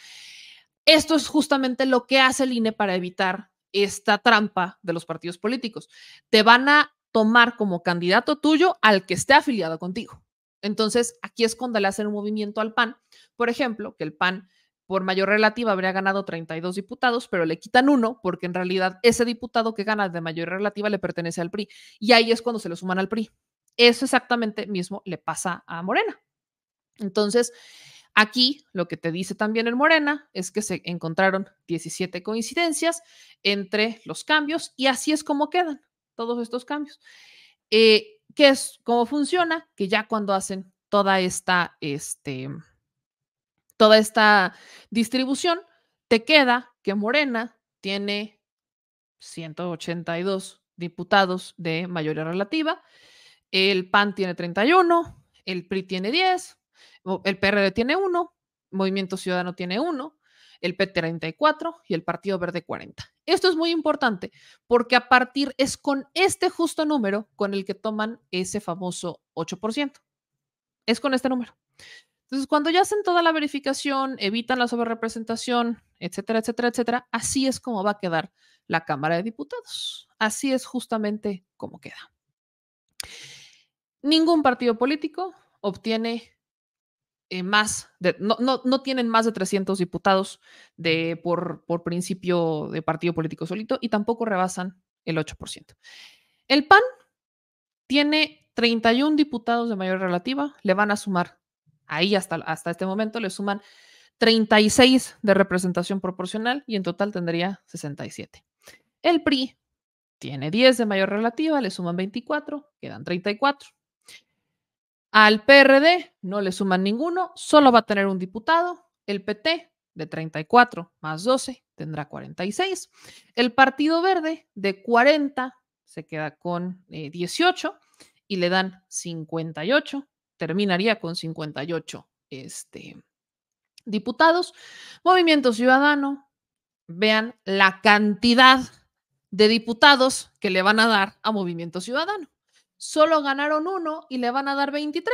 Speaker 1: Esto es justamente lo que hace el INE para evitar esta trampa de los partidos políticos. Te van a tomar como candidato tuyo al que esté afiliado contigo. Entonces, aquí es cuando le hacen un movimiento al PAN. Por ejemplo, que el PAN por mayor relativa habría ganado 32 diputados, pero le quitan uno porque en realidad ese diputado que gana de mayor relativa le pertenece al PRI. Y ahí es cuando se lo suman al PRI. Eso exactamente mismo le pasa a Morena. Entonces, Aquí lo que te dice también el Morena es que se encontraron 17 coincidencias entre los cambios y así es como quedan todos estos cambios. Eh, ¿Qué es? ¿Cómo funciona? Que ya cuando hacen toda esta, este, toda esta distribución, te queda que Morena tiene 182 diputados de mayoría relativa, el PAN tiene 31, el PRI tiene 10, el PRD tiene uno, Movimiento Ciudadano tiene uno, el PT 34 y el Partido Verde 40. Esto es muy importante porque a partir es con este justo número con el que toman ese famoso 8%. Es con este número. Entonces, cuando ya hacen toda la verificación, evitan la sobrerepresentación, etcétera, etcétera, etcétera, así es como va a quedar la Cámara de Diputados. Así es justamente como queda. Ningún partido político obtiene eh, más, no, no, tienen más de 300 diputados de, por, principio de partido político solito y tampoco rebasan el 8%. El PAN tiene 31 diputados de mayor relativa, le van a sumar, ahí hasta, hasta este momento le suman 36 de representación proporcional y en total tendría 67. El PRI tiene 10 de mayor relativa, le suman 24, quedan 34. Al PRD no le suman ninguno, solo va a tener un diputado. El PT de 34 más 12 tendrá 46. El Partido Verde de 40 se queda con 18 eh, y le dan 58. Terminaría con 58 este, diputados. Movimiento Ciudadano, vean la cantidad de diputados que le van a dar a Movimiento Ciudadano solo ganaron uno y le van a dar 23.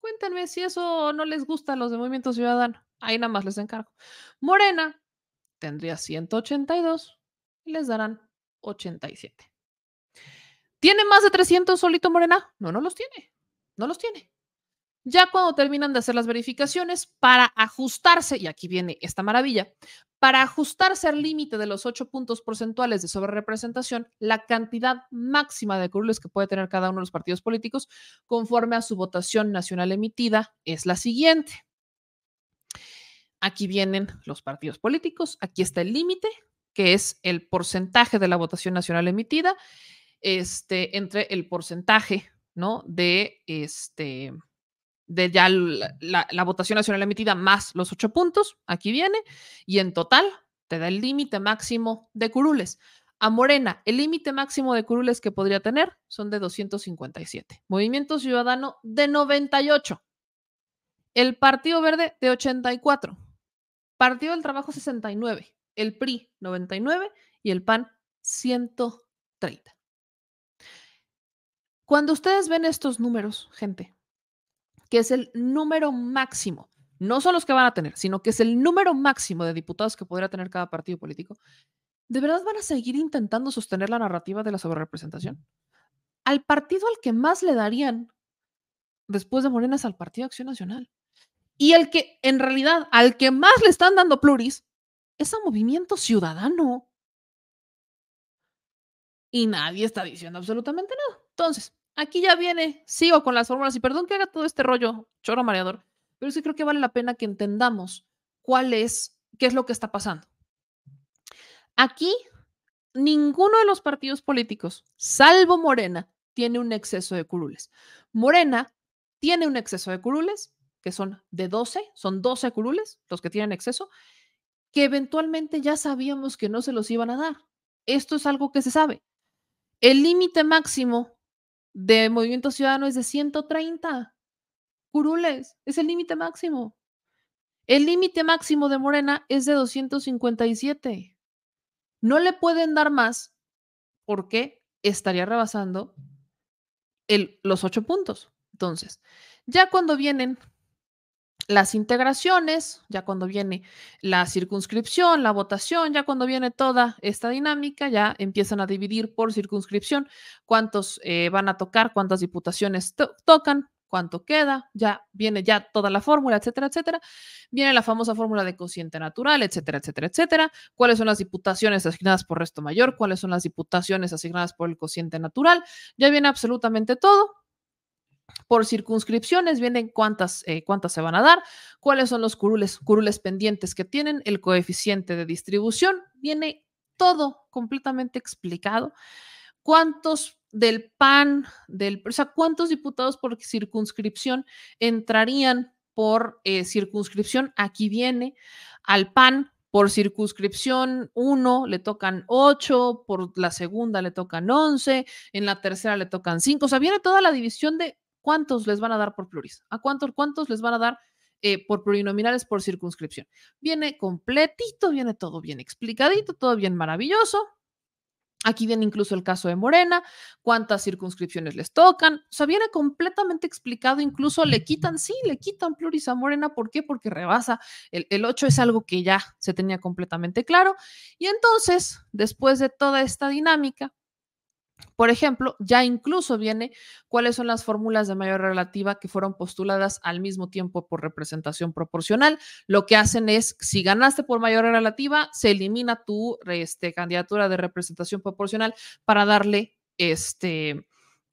Speaker 1: Cuéntenme si eso no les gusta a los de Movimiento Ciudadano. Ahí nada más les encargo. Morena tendría 182 y les darán 87. ¿Tiene más de 300 solito Morena? No, no los tiene. No los tiene. Ya cuando terminan de hacer las verificaciones para ajustarse, y aquí viene esta maravilla, para ajustarse al límite de los ocho puntos porcentuales de sobrerepresentación la cantidad máxima de curules que puede tener cada uno de los partidos políticos conforme a su votación nacional emitida es la siguiente. Aquí vienen los partidos políticos, aquí está el límite, que es el porcentaje de la votación nacional emitida, este, entre el porcentaje, ¿no? De este, de ya la, votación nacional emitida más los ocho puntos, aquí viene, y en total te da el límite máximo de curules. A Morena, el límite máximo de curules que podría tener son de 257. Movimiento Ciudadano de 98. El Partido Verde de 84. Partido del Trabajo 69. El PRI 99 y el PAN 130. Cuando ustedes ven estos números, gente, que es el número máximo, no son los que van a tener, sino que es el número máximo de diputados que podría tener cada partido político, ¿de verdad van a seguir intentando sostener la narrativa de la sobrerepresentación? Al partido al que más le darían después de Morena es al Partido Acción Nacional. Y el que, en realidad, al que más le están dando pluris es a Movimiento Ciudadano. Y nadie está diciendo absolutamente nada. Entonces, aquí ya viene, sigo con las fórmulas y perdón que haga todo este rollo choro mareador, pero sí creo que vale la pena que entendamos cuál es, qué es lo que está pasando. Aquí, ninguno de los partidos políticos, salvo Morena, tiene un exceso de curules. Morena tiene un exceso de curules, que son de 12, son 12 curules los que tienen exceso, que eventualmente ya sabíamos que no se los iban a dar. Esto es algo que se sabe. El límite máximo de Movimiento Ciudadano es de 130 curules, es el límite máximo. El límite máximo de Morena es de 257. No le pueden dar más porque estaría rebasando el, los ocho puntos. Entonces, ya cuando vienen las integraciones, ya cuando viene la circunscripción, la votación, ya cuando viene toda esta dinámica, ya empiezan a dividir por circunscripción cuántos eh, van a tocar, cuántas diputaciones tocan, cuánto queda, ya viene ya toda la fórmula, etcétera, etcétera. Viene la famosa fórmula de cociente natural, etcétera, etcétera, etcétera. ¿Cuáles son las diputaciones asignadas por resto mayor? ¿Cuáles son las diputaciones asignadas por el cociente natural? Ya viene absolutamente todo por circunscripciones, vienen cuántas, eh, cuántas se van a dar, cuáles son los curules, curules pendientes que tienen, el coeficiente de distribución, viene todo completamente explicado, cuántos del PAN, del, o sea, cuántos diputados por circunscripción entrarían por eh, circunscripción, aquí viene, al PAN por circunscripción uno, le tocan ocho, por la segunda le tocan once, en la tercera le tocan cinco, o sea, viene toda la división de ¿Cuántos les van a dar por pluris? ¿A cuántos, cuántos les van a dar eh, por plurinominales por circunscripción? Viene completito, viene todo bien explicadito, todo bien maravilloso. Aquí viene incluso el caso de Morena, cuántas circunscripciones les tocan. O sea, viene completamente explicado, incluso le quitan, sí, le quitan pluris a Morena. ¿Por qué? Porque rebasa. El, el 8 es algo que ya se tenía completamente claro. Y entonces, después de toda esta dinámica, por ejemplo, ya incluso viene cuáles son las fórmulas de mayor relativa que fueron postuladas al mismo tiempo por representación proporcional. Lo que hacen es, si ganaste por mayor relativa, se elimina tu este, candidatura de representación proporcional para darle este,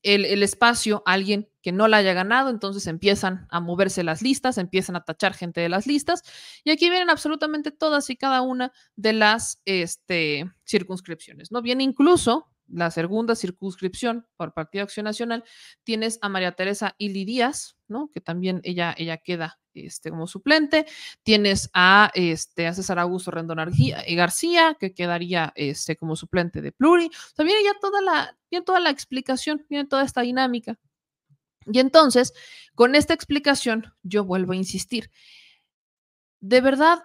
Speaker 1: el, espacio a alguien que no la haya ganado, entonces empiezan a moverse las listas, empiezan a tachar gente de las listas, y aquí vienen absolutamente todas y cada una de las este, circunscripciones, ¿no? Viene incluso la segunda circunscripción por Partido Acción Nacional, tienes a María Teresa Ili Díaz, ¿no? Que también ella, ella queda este, como suplente. Tienes a, este, a César Augusto Rendón eh, García, que quedaría este, como suplente de Pluri. O sea, toda la, tiene toda la explicación, tiene toda esta dinámica. Y entonces, con esta explicación, yo vuelvo a insistir. ¿De verdad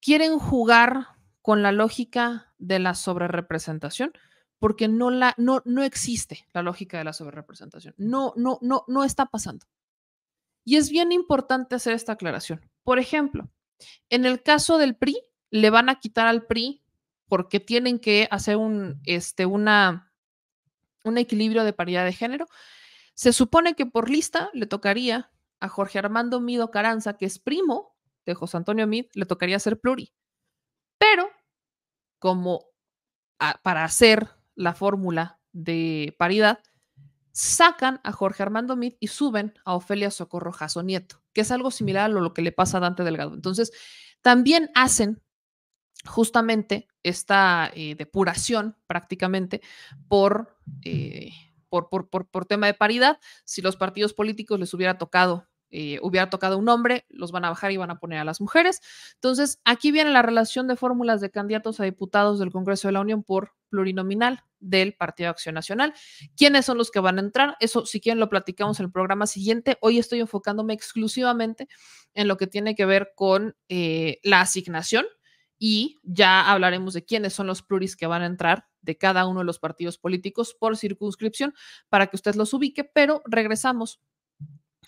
Speaker 1: quieren jugar con la lógica de la sobrerepresentación? porque no, la, no, no existe la lógica de la sobrerepresentación. No, no, no, no está pasando. Y es bien importante hacer esta aclaración. Por ejemplo, en el caso del PRI, le van a quitar al PRI porque tienen que hacer un, este, una, un equilibrio de paridad de género. Se supone que por lista le tocaría a Jorge Armando Mido Caranza, que es primo de José Antonio Mid, le tocaría ser pluri. Pero, como para hacer la fórmula de paridad, sacan a Jorge Armando Mit y suben a Ofelia Socorro su Nieto, que es algo similar a lo que le pasa a Dante Delgado. Entonces, también hacen justamente esta eh, depuración prácticamente eh, por, por, por, por tema de paridad. Si los partidos políticos les hubiera tocado eh, hubiera tocado un hombre, los van a bajar y van a poner a las mujeres. Entonces, aquí viene la relación de fórmulas de candidatos a diputados del Congreso de la Unión por plurinominal del Partido Acción Nacional. ¿Quiénes son los que van a entrar? Eso, si quieren, lo platicamos en el programa siguiente. Hoy estoy enfocándome exclusivamente en lo que tiene que ver con eh, la asignación y ya hablaremos de quiénes son los pluris que van a entrar de cada uno de los partidos políticos por circunscripción para que usted los ubique, pero regresamos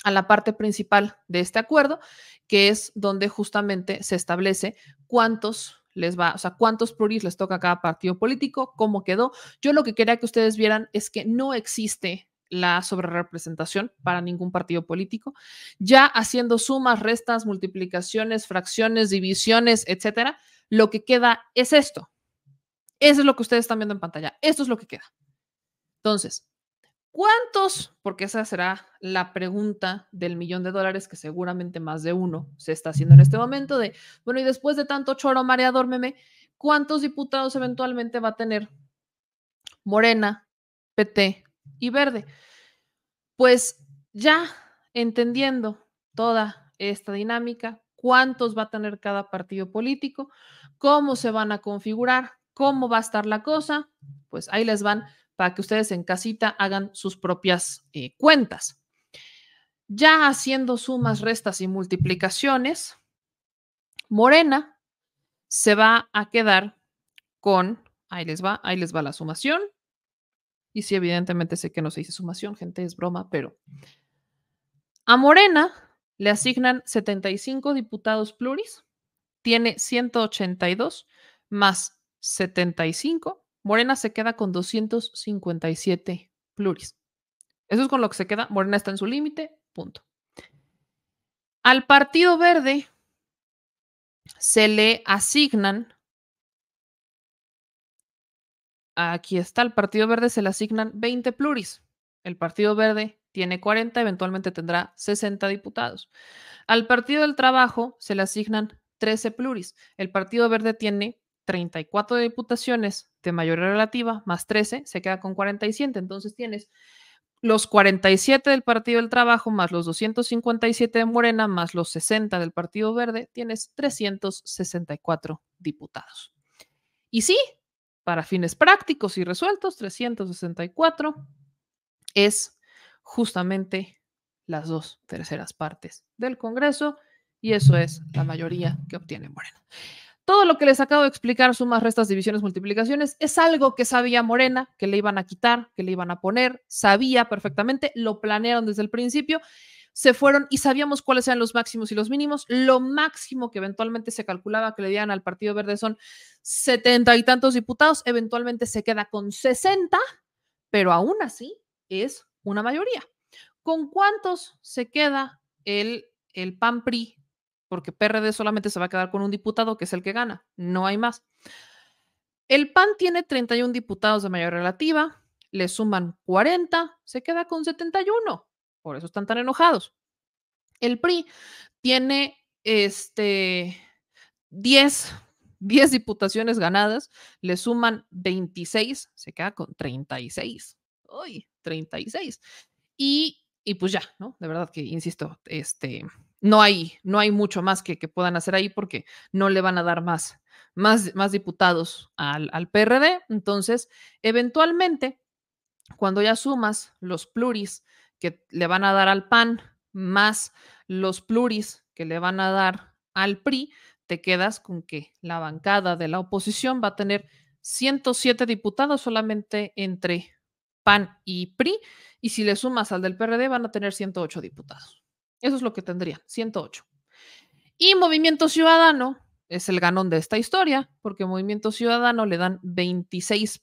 Speaker 1: a la parte principal de este acuerdo, que es donde justamente se establece cuántos les va, o sea, cuántos pluris les toca a cada partido político, cómo quedó. Yo lo que quería que ustedes vieran es que no existe la sobrerepresentación para ningún partido político. Ya haciendo sumas, restas, multiplicaciones, fracciones, divisiones, etcétera, lo que queda es esto. Eso es lo que ustedes están viendo en pantalla. Esto es lo que queda. Entonces, ¿Cuántos? Porque esa será la pregunta del millón de dólares que seguramente más de uno se está haciendo en este momento de, bueno, y después de tanto choro mareador meme, ¿cuántos diputados eventualmente va a tener Morena, PT y Verde? Pues ya entendiendo toda esta dinámica, cuántos va a tener cada partido político, cómo se van a configurar, cómo va a estar la cosa, pues ahí les van para que ustedes en casita hagan sus propias eh, cuentas. Ya haciendo sumas, restas y multiplicaciones, Morena se va a quedar con, ahí les va, ahí les va la sumación. Y sí, evidentemente sé que no se dice sumación, gente, es broma, pero a Morena le asignan 75 diputados pluris, tiene 182 más 75, Morena se queda con 257 pluris. Eso es con lo que se queda. Morena está en su límite, punto. Al Partido Verde se le asignan, aquí está, al Partido Verde se le asignan 20 pluris. El Partido Verde tiene 40, eventualmente tendrá 60 diputados. Al Partido del Trabajo se le asignan 13 pluris. El Partido Verde tiene 34 diputaciones de mayoría relativa, más 13, se queda con 47. Entonces tienes los 47 del Partido del Trabajo, más los 257 de Morena, más los 60 del Partido Verde, tienes 364 diputados. Y sí, para fines prácticos y resueltos, 364 es justamente las dos terceras partes del Congreso y eso es la mayoría que obtiene Morena. Todo lo que les acabo de explicar, sumas, restas, divisiones, multiplicaciones, es algo que sabía Morena, que le iban a quitar, que le iban a poner, sabía perfectamente, lo planearon desde el principio, se fueron y sabíamos cuáles eran los máximos y los mínimos. Lo máximo que eventualmente se calculaba que le dieran al Partido Verde son setenta y tantos diputados, eventualmente se queda con sesenta, pero aún así es una mayoría. ¿Con cuántos se queda el, el PAN PRI porque PRD solamente se va a quedar con un diputado, que es el que gana, no hay más. El PAN tiene 31 diputados de mayoría relativa, le suman 40, se queda con 71, por eso están tan enojados. El PRI tiene este 10, 10 diputaciones ganadas, le suman 26, se queda con 36. Uy, 36. Y, y pues ya, ¿no? De verdad que, insisto, este, no hay, no hay mucho más que, que, puedan hacer ahí porque no le van a dar más, más, más diputados al, al, PRD. Entonces, eventualmente, cuando ya sumas los pluris que le van a dar al PAN más los pluris que le van a dar al PRI, te quedas con que la bancada de la oposición va a tener 107 diputados solamente entre PAN y PRI, y si le sumas al del PRD van a tener 108 diputados. Eso es lo que tendría, 108. Y Movimiento Ciudadano es el ganón de esta historia, porque Movimiento Ciudadano le dan 26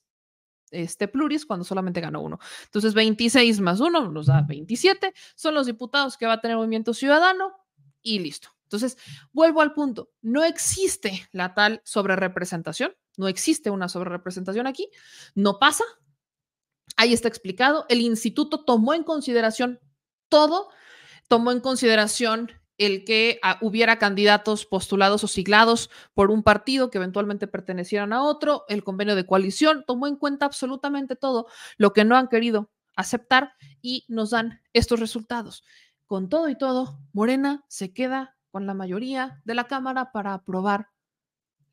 Speaker 1: este, pluris cuando solamente ganó uno. Entonces, 26 más uno nos da 27, son los diputados que va a tener Movimiento Ciudadano y listo. Entonces, vuelvo al punto, no existe la tal sobrerepresentación, no existe una sobrerepresentación aquí, no pasa, ahí está explicado, el instituto tomó en consideración todo tomó en consideración el que ah, hubiera candidatos postulados o siglados por un partido que eventualmente pertenecieran a otro, el convenio de coalición, tomó en cuenta absolutamente todo lo que no han querido aceptar y nos dan estos resultados. Con todo y todo, Morena se queda con la mayoría de la Cámara para aprobar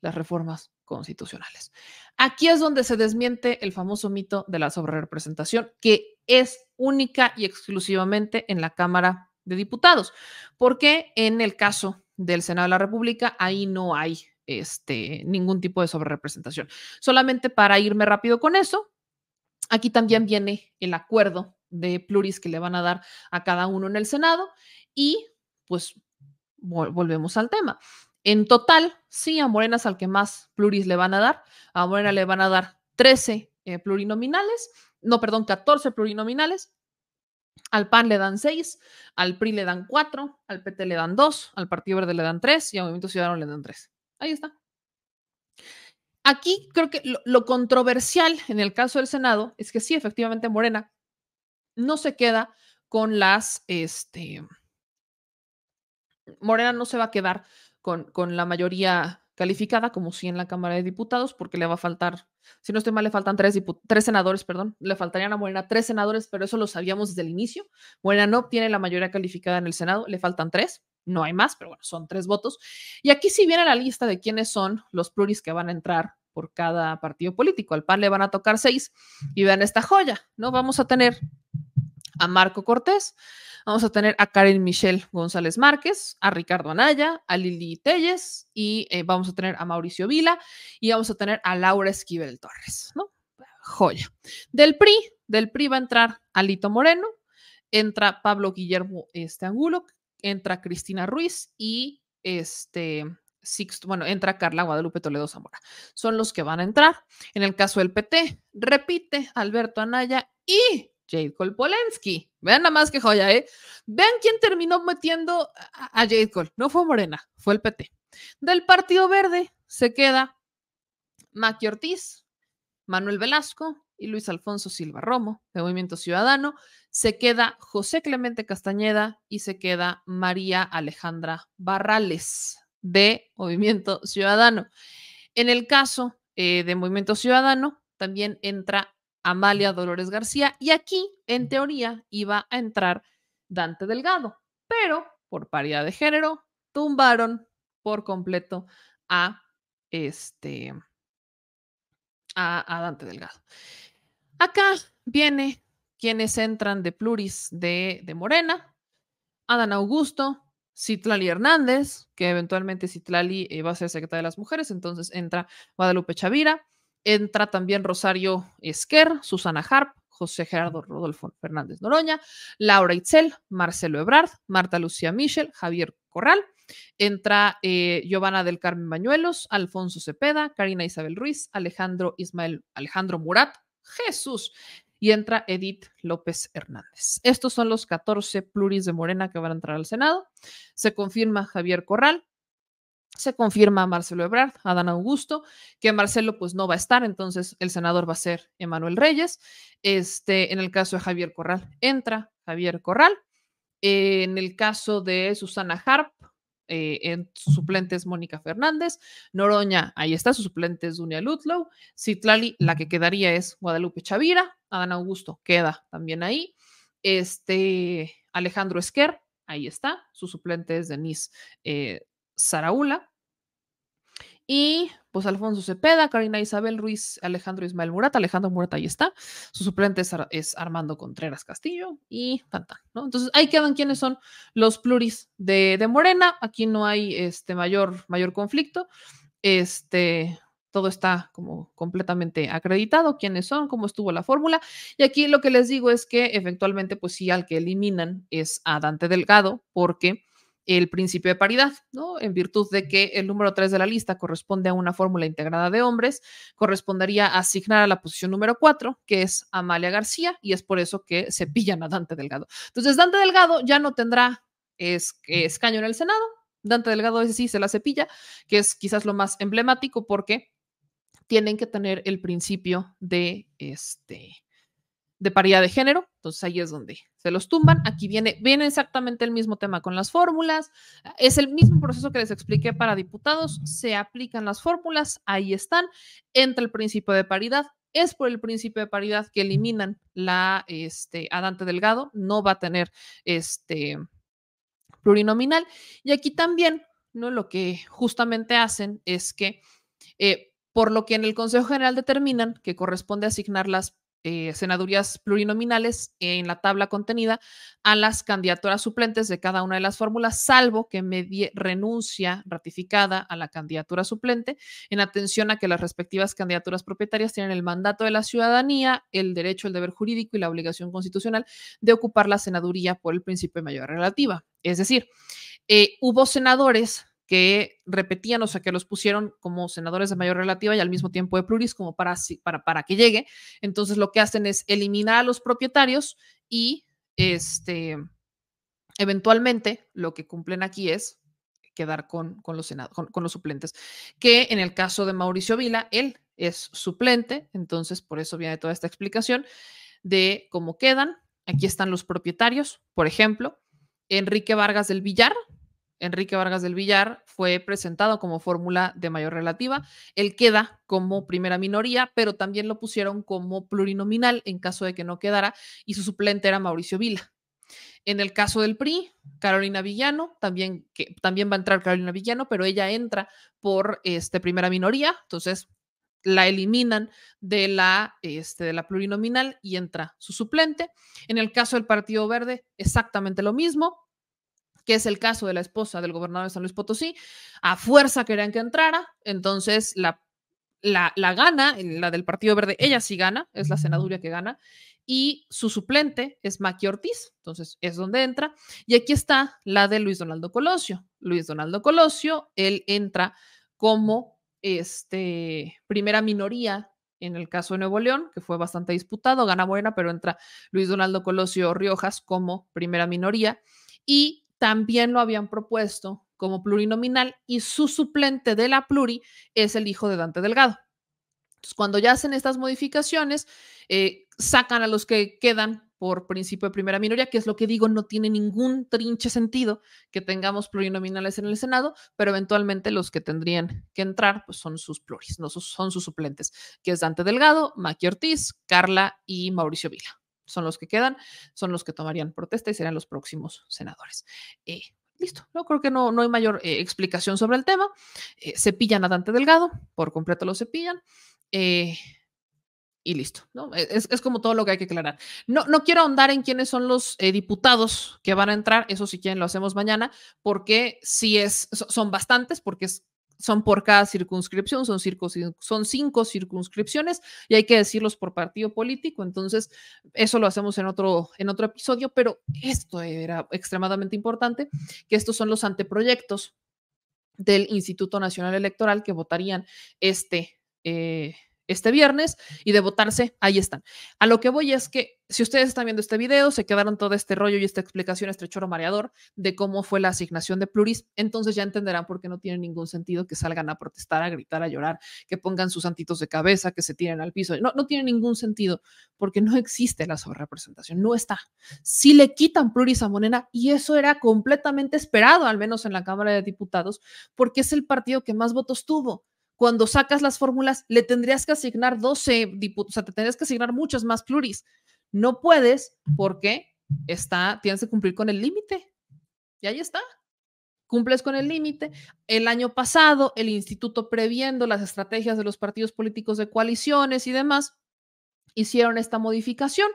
Speaker 1: las reformas constitucionales. Aquí es donde se desmiente el famoso mito de la sobrerepresentación, que es única y exclusivamente en la Cámara de Diputados, porque en el caso del Senado de la República, ahí no hay este, ningún tipo de sobrerepresentación. Solamente para irme rápido con eso, aquí también viene el acuerdo de pluris que le van a dar a cada uno en el Senado y pues volvemos al tema. En total, sí, a Morena es al que más pluris le van a dar. A Morena le van a dar 13 eh, plurinominales, no, perdón, 14 plurinominales al PAN le dan 6, al PRI le dan 4, al PT le dan 2, al Partido Verde le dan 3 y al Movimiento Ciudadano le dan 3. Ahí está. Aquí creo que lo, controversial en el caso del Senado es que sí, efectivamente Morena no se queda con las, este, Morena no se va a quedar con, con la mayoría calificada como si en la Cámara de Diputados porque le va a faltar si no estoy mal, le faltan tres, tres senadores, perdón, le faltarían a Morena tres senadores, pero eso lo sabíamos desde el inicio. Morena no obtiene la mayoría calificada en el Senado, le faltan tres, no hay más, pero bueno, son tres votos. Y aquí sí viene la lista de quiénes son los pluris que van a entrar por cada partido político. Al PAN le van a tocar seis y vean esta joya, ¿no? Vamos a tener a Marco Cortés, vamos a tener a Karen Michelle González Márquez, a Ricardo Anaya, a Lili Telles y eh, vamos a tener a Mauricio Vila y vamos a tener a Laura Esquivel Torres, ¿no? Joya. Del PRI, del PRI va a entrar Alito Moreno, entra Pablo Guillermo este, Angulo, entra Cristina Ruiz y este bueno, entra Carla Guadalupe Toledo Zamora. Son los que van a entrar. En el caso del PT, repite Alberto Anaya y Jade Cole Polensky. Vean nada más que joya, ¿eh? Vean quién terminó metiendo a Jade Cole. No fue Morena, fue el PT. Del Partido Verde se queda Maqui Ortiz, Manuel Velasco y Luis Alfonso Silva Romo, de Movimiento Ciudadano. Se queda José Clemente Castañeda y se queda María Alejandra Barrales, de Movimiento Ciudadano. En el caso eh, de Movimiento Ciudadano, también entra Amalia Dolores García y aquí, en teoría, iba a entrar Dante Delgado, pero por paridad de género, tumbaron por completo a este a, Dante Delgado. Acá viene quienes entran de pluris de, de Morena, Adán Augusto, Citlali Hernández, que eventualmente Citlali eh, va a ser secretaria de las mujeres, entonces entra Guadalupe Chavira, entra también Rosario Esquer, Susana Harp, José Gerardo Rodolfo Fernández Noroña, Laura Itzel, Marcelo Ebrard, Marta Lucía Michel, Javier Corral, entra eh, Giovanna del Carmen Bañuelos, Alfonso Cepeda, Karina Isabel Ruiz, Alejandro Ismael, Alejandro Murat, Jesús, y entra Edith López Hernández. Estos son los 14 pluris de Morena que van a entrar al Senado. Se confirma Javier Corral, se confirma Marcelo Ebrard, a Augusto, que Marcelo pues no va a estar, entonces el senador va a ser Emanuel Reyes. Este, en el caso de Javier Corral, entra Javier Corral. en el caso de Susana Harp, eh, en su suplente es Mónica Fernández. Noroña, ahí está, su suplente es Dunia Lutlow. Citlali, la que quedaría es Guadalupe Chavira. Adán Augusto queda también ahí. Este, Alejandro Esquer, ahí está, su suplente es Denise eh, Saraula. Y pues Alfonso Cepeda, Karina Isabel Ruiz, Alejandro Ismael Murata, Alejandro Murata ahí está, su suplente es, Armando Contreras Castillo y tanta, ¿no? Entonces ahí quedan quienes son los pluris de, de, Morena, aquí no hay este mayor, mayor conflicto, este, todo está como completamente acreditado, quiénes son, cómo estuvo la fórmula, y aquí lo que les digo es que eventualmente pues sí al que eliminan es a Dante Delgado, porque el principio de paridad, ¿no? En virtud de que el número 3 de la lista corresponde a una fórmula integrada de hombres, correspondería asignar a la posición número 4, que es Amalia García, y es por eso que cepillan a Dante Delgado. Entonces, Dante Delgado ya no tendrá es, escaño en el Senado. Dante Delgado, ese sí, se la cepilla, que es quizás lo más emblemático porque tienen que tener el principio de este de paridad de género. Entonces ahí es donde se los tumban. Aquí viene, viene exactamente el mismo tema con las fórmulas. Es el mismo proceso que les expliqué para diputados. Se aplican las fórmulas, ahí están. Entra el principio de paridad. Es por el principio de paridad que eliminan la, este, adante Delgado. No va a tener este plurinominal. Y aquí también, ¿no? Lo que justamente hacen es que eh, por lo que en el Consejo General determinan que corresponde asignar las eh, senadurías plurinominales en la tabla contenida a las candidaturas suplentes de cada una de las fórmulas, salvo que me renuncia ratificada a la candidatura suplente, en atención a que las respectivas candidaturas propietarias tienen el mandato de la ciudadanía, el derecho, el deber jurídico y la obligación constitucional de ocupar la senaduría por el principio de mayor relativa. Es decir, eh, hubo senadores que repetían, o sea, que los pusieron como senadores de mayor relativa y al mismo tiempo de pluris, como para, para, para que llegue. Entonces lo que hacen es eliminar a los propietarios y este, eventualmente lo que cumplen aquí es quedar con, los, con los suplentes, que en el caso de Mauricio Vila, él es suplente, entonces por eso viene toda esta explicación de cómo quedan. Aquí están los propietarios, por ejemplo, Enrique Vargas del Villar, Enrique Vargas del Villar fue presentado como fórmula de mayor relativa. Él queda como primera minoría, pero también lo pusieron como plurinominal en caso de que no quedara y su suplente era Mauricio Vila. En el caso del PRI, Carolina Villano, también, que, también va a entrar Carolina Villano, pero ella entra por este, primera minoría, entonces la eliminan de la, este, de la plurinominal y entra su suplente. En el caso del Partido Verde, exactamente lo mismo, que es el caso de la esposa del gobernador de San Luis Potosí, a fuerza querían que entrara, entonces la, la, gana, la del Partido Verde, ella sí gana, es la senaduría que gana, y su suplente es Maqui Ortiz, entonces es donde entra, y aquí está la de Luis Donaldo Colosio. Luis Donaldo Colosio, él entra como este, primera minoría en el caso de Nuevo León, que fue bastante disputado, gana buena, pero entra Luis Donaldo Colosio Riojas como primera minoría. Y también lo habían propuesto como plurinominal y su suplente de la pluri es el hijo de Dante Delgado. Entonces, cuando ya hacen estas modificaciones, eh, sacan a los que quedan por principio de primera minoría, que es lo que digo, no tiene ningún trinche sentido que tengamos plurinominales en el Senado, pero eventualmente los que tendrían que entrar pues son sus pluris, no son sus suplentes, que es Dante Delgado, Maqui Ortiz, Carla y Mauricio Vila son los que quedan, son los que tomarían protesta y serían los próximos senadores. Eh, listo, no creo que no, no hay mayor eh, explicación sobre el tema. Eh, cepillan a Dante Delgado, por completo lo cepillan. y listo, e, Es, como todo lo que hay que aclarar. No, no quiero ahondar en quiénes son los diputados que van a entrar, eso si quieren lo hacemos mañana, porque si es, son bastantes, porque es son por cada circunscripción, son, cinco circunscripciones y hay que decirlos por partido político, entonces eso lo hacemos en otro, en otro episodio, pero esto era extremadamente importante, que estos son los anteproyectos del Instituto Nacional Electoral que votarían este. Eh, este viernes y de votarse, ahí están. A lo que voy es que si ustedes están viendo este video, se quedaron todo este rollo y esta explicación, este mareador de cómo fue la asignación de pluris, entonces ya entenderán por qué no tiene ningún sentido que salgan a protestar, a gritar, a llorar, que pongan sus santitos de cabeza, que se tiren al piso. No, no tiene ningún sentido porque no existe la sobrerepresentación, no está. Si le quitan pluris a Monera y eso era completamente esperado, al menos en la Cámara de Diputados, porque es el partido que más votos tuvo cuando sacas las fórmulas, le tendrías que asignar 12 diputados, o sea, te tendrías que asignar muchas más pluris. No puedes porque está, tienes que cumplir con el límite. Y ahí está. Cumples con el límite. El año pasado, el instituto previendo las estrategias de los partidos políticos de coaliciones y demás, hicieron esta modificación.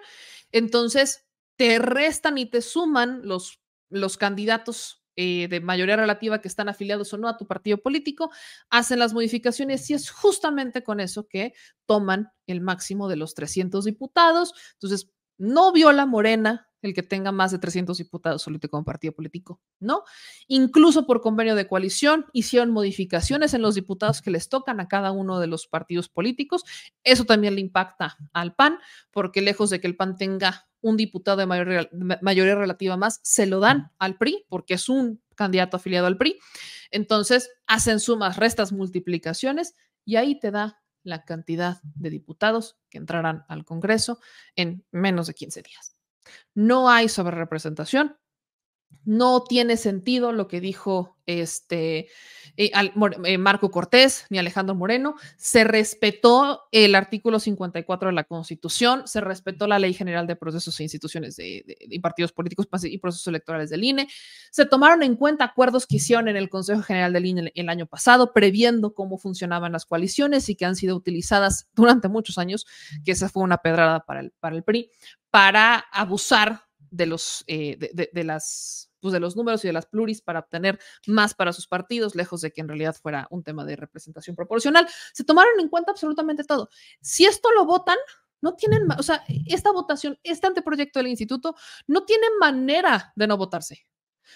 Speaker 1: Entonces, te restan y te suman los, los candidatos eh, de mayoría relativa que están afiliados o no a tu partido político, hacen las modificaciones y es justamente con eso que toman el máximo de los 300 diputados. Entonces, no viola Morena el que tenga más de 300 diputados solito como partido político, ¿no? Incluso por convenio de coalición hicieron modificaciones en los diputados que les tocan a cada uno de los partidos políticos. Eso también le impacta al PAN, porque lejos de que el PAN tenga un diputado de mayoría, relativa más, se lo dan al PRI porque es un candidato afiliado al PRI. Entonces, hacen sumas, restas, multiplicaciones y ahí te da la cantidad de diputados que entrarán al Congreso en menos de 15 días. No hay sobrerepresentación, no tiene sentido lo que dijo este eh, eh, Marco Cortés ni Alejandro Moreno. Se respetó el artículo 54 de la Constitución, se respetó la Ley General de Procesos e Instituciones de, y Partidos Políticos y Procesos Electorales del INE. Se tomaron en cuenta acuerdos que hicieron en el Consejo General del INE el, año pasado, previendo cómo funcionaban las coaliciones y que han sido utilizadas durante muchos años, que esa fue una pedrada para el PRI, para abusar de los, eh, de, las, pues, de los números y de las pluris para obtener más para sus partidos, lejos de que en realidad fuera un tema de representación proporcional. Se tomaron en cuenta absolutamente todo. Si esto lo votan, no tienen, o sea, esta votación, este anteproyecto del instituto, no tiene manera de no votarse.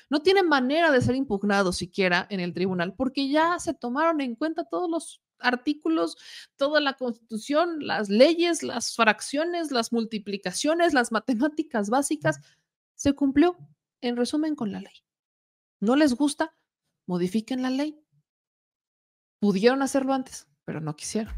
Speaker 1: No tiene manera de ser impugnado siquiera en el tribunal porque ya se tomaron en cuenta todos los artículos, toda la constitución, las leyes, las fracciones, las multiplicaciones, las matemáticas básicas, se cumplió, en resumen, con la ley. ¿No les gusta? Modifiquen la ley. Pudieron hacerlo antes, pero no quisieron.